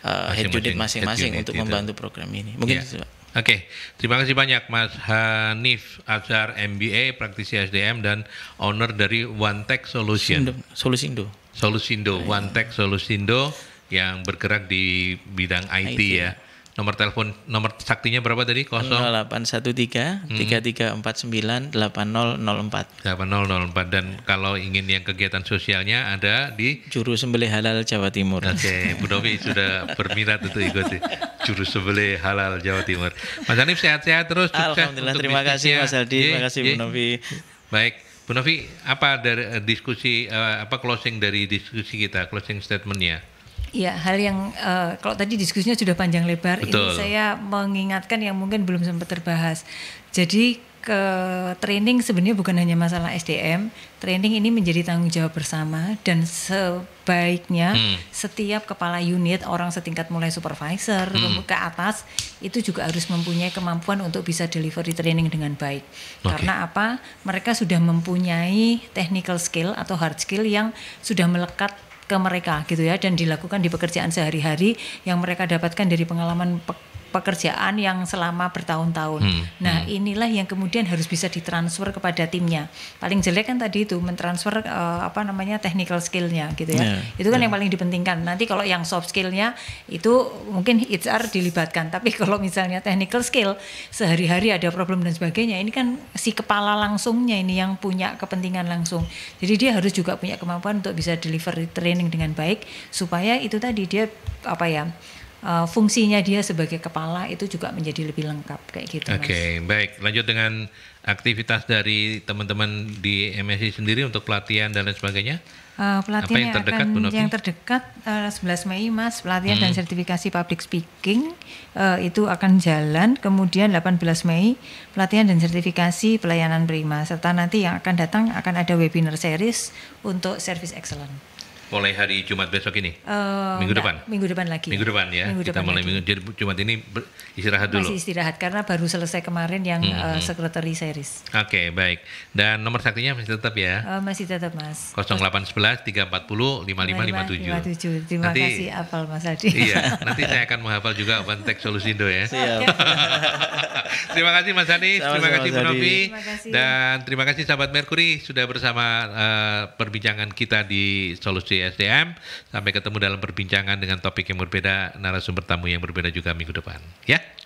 uh, head unit masing-masing untuk gitu. membantu program ini. Mungkin yeah. itu. Oke, okay. terima kasih banyak Mas Hanif Azhar MBA, praktisi SDM dan owner dari One Tech Solution. Solusindo. Solusindo, One iya. Tech Solusindo yang bergerak di bidang IT, IT. ya. Nomor telepon nomor saktinya berapa tadi? 0813 hmm. 3349 8004. dan kalau ingin yang kegiatan sosialnya ada di Juru Sembelih Halal Jawa Timur. Oke, okay, Bu Novi sudah berminat untuk ikuti Juru Sembelih Halal Jawa Timur. Mas Hanif sehat-sehat terus Alhamdulillah terima bisnisnya. kasih Mas Aldi, terima kasih Bu Novi. Baik. Bu Novi, apa dari eh, diskusi eh, apa closing dari diskusi kita, closing statementnya? Iya, hal yang uh, kalau tadi diskusinya sudah panjang lebar, Betul. ini saya mengingatkan yang mungkin belum sempat terbahas. Jadi ke training sebenarnya bukan hanya masalah SDM, training ini menjadi tanggung jawab bersama dan sebaiknya hmm. setiap kepala unit, orang setingkat mulai supervisor hmm. ke atas itu juga harus mempunyai kemampuan untuk bisa delivery training dengan baik. Okay. Karena apa? Mereka sudah mempunyai technical skill atau hard skill yang sudah melekat ke mereka gitu ya dan dilakukan di pekerjaan sehari-hari yang mereka dapatkan dari pengalaman pe pekerjaan yang selama bertahun-tahun. Hmm. Nah, hmm. inilah yang kemudian harus bisa ditransfer kepada timnya. Paling jelek kan tadi itu mentransfer uh, apa namanya technical skillnya gitu ya. Yeah. Itu kan yeah. yang paling dipentingkan. Nanti kalau yang soft skillnya itu mungkin HR dilibatkan. Tapi kalau misalnya technical skill sehari-hari ada problem dan sebagainya, ini kan si kepala langsungnya ini yang punya kepentingan langsung. Jadi dia harus juga punya kemampuan untuk bisa deliver training dengan baik supaya itu tadi dia apa ya uh, fungsinya dia sebagai kepala itu juga menjadi lebih lengkap kayak gitu. Oke, okay, baik. Lanjut dengan aktivitas dari teman-teman di MSI sendiri untuk pelatihan dan lain sebagainya. Uh, pelatihan yang terdekat, akan, yang terdekat uh, eh, 11 Mei Mas, pelatihan hmm. dan sertifikasi public speaking uh, itu akan jalan. Kemudian 18 Mei pelatihan dan sertifikasi pelayanan prima serta nanti yang akan datang akan ada webinar series untuk service excellence mulai hari Jumat besok ini? Uh, minggu enggak, depan. Minggu depan lagi. Minggu depan ya. Minggu kita mulai lagi. minggu jadi Jumat ini ber, istirahat Masih dulu. Masih istirahat karena baru selesai kemarin yang mm -hmm. uh, eh, hmm. sekretari series. Oke, okay, baik. Dan nomor saktinya masih tetap ya? Uh, masih tetap, Mas. 0811 340 5557. 57. Terima nanti, kasih apal Mas Adi. Iya, nanti saya akan menghafal juga Bantek Solusi Solusindo ya. Siap. terima kasih Mas Adi, terima, terima kasih Bu Novi dan terima kasih sahabat Mercury sudah bersama uh, perbincangan kita di Solusi SDM. Sampai ketemu dalam perbincangan dengan topik yang berbeda, narasumber tamu yang berbeda juga minggu depan. Ya.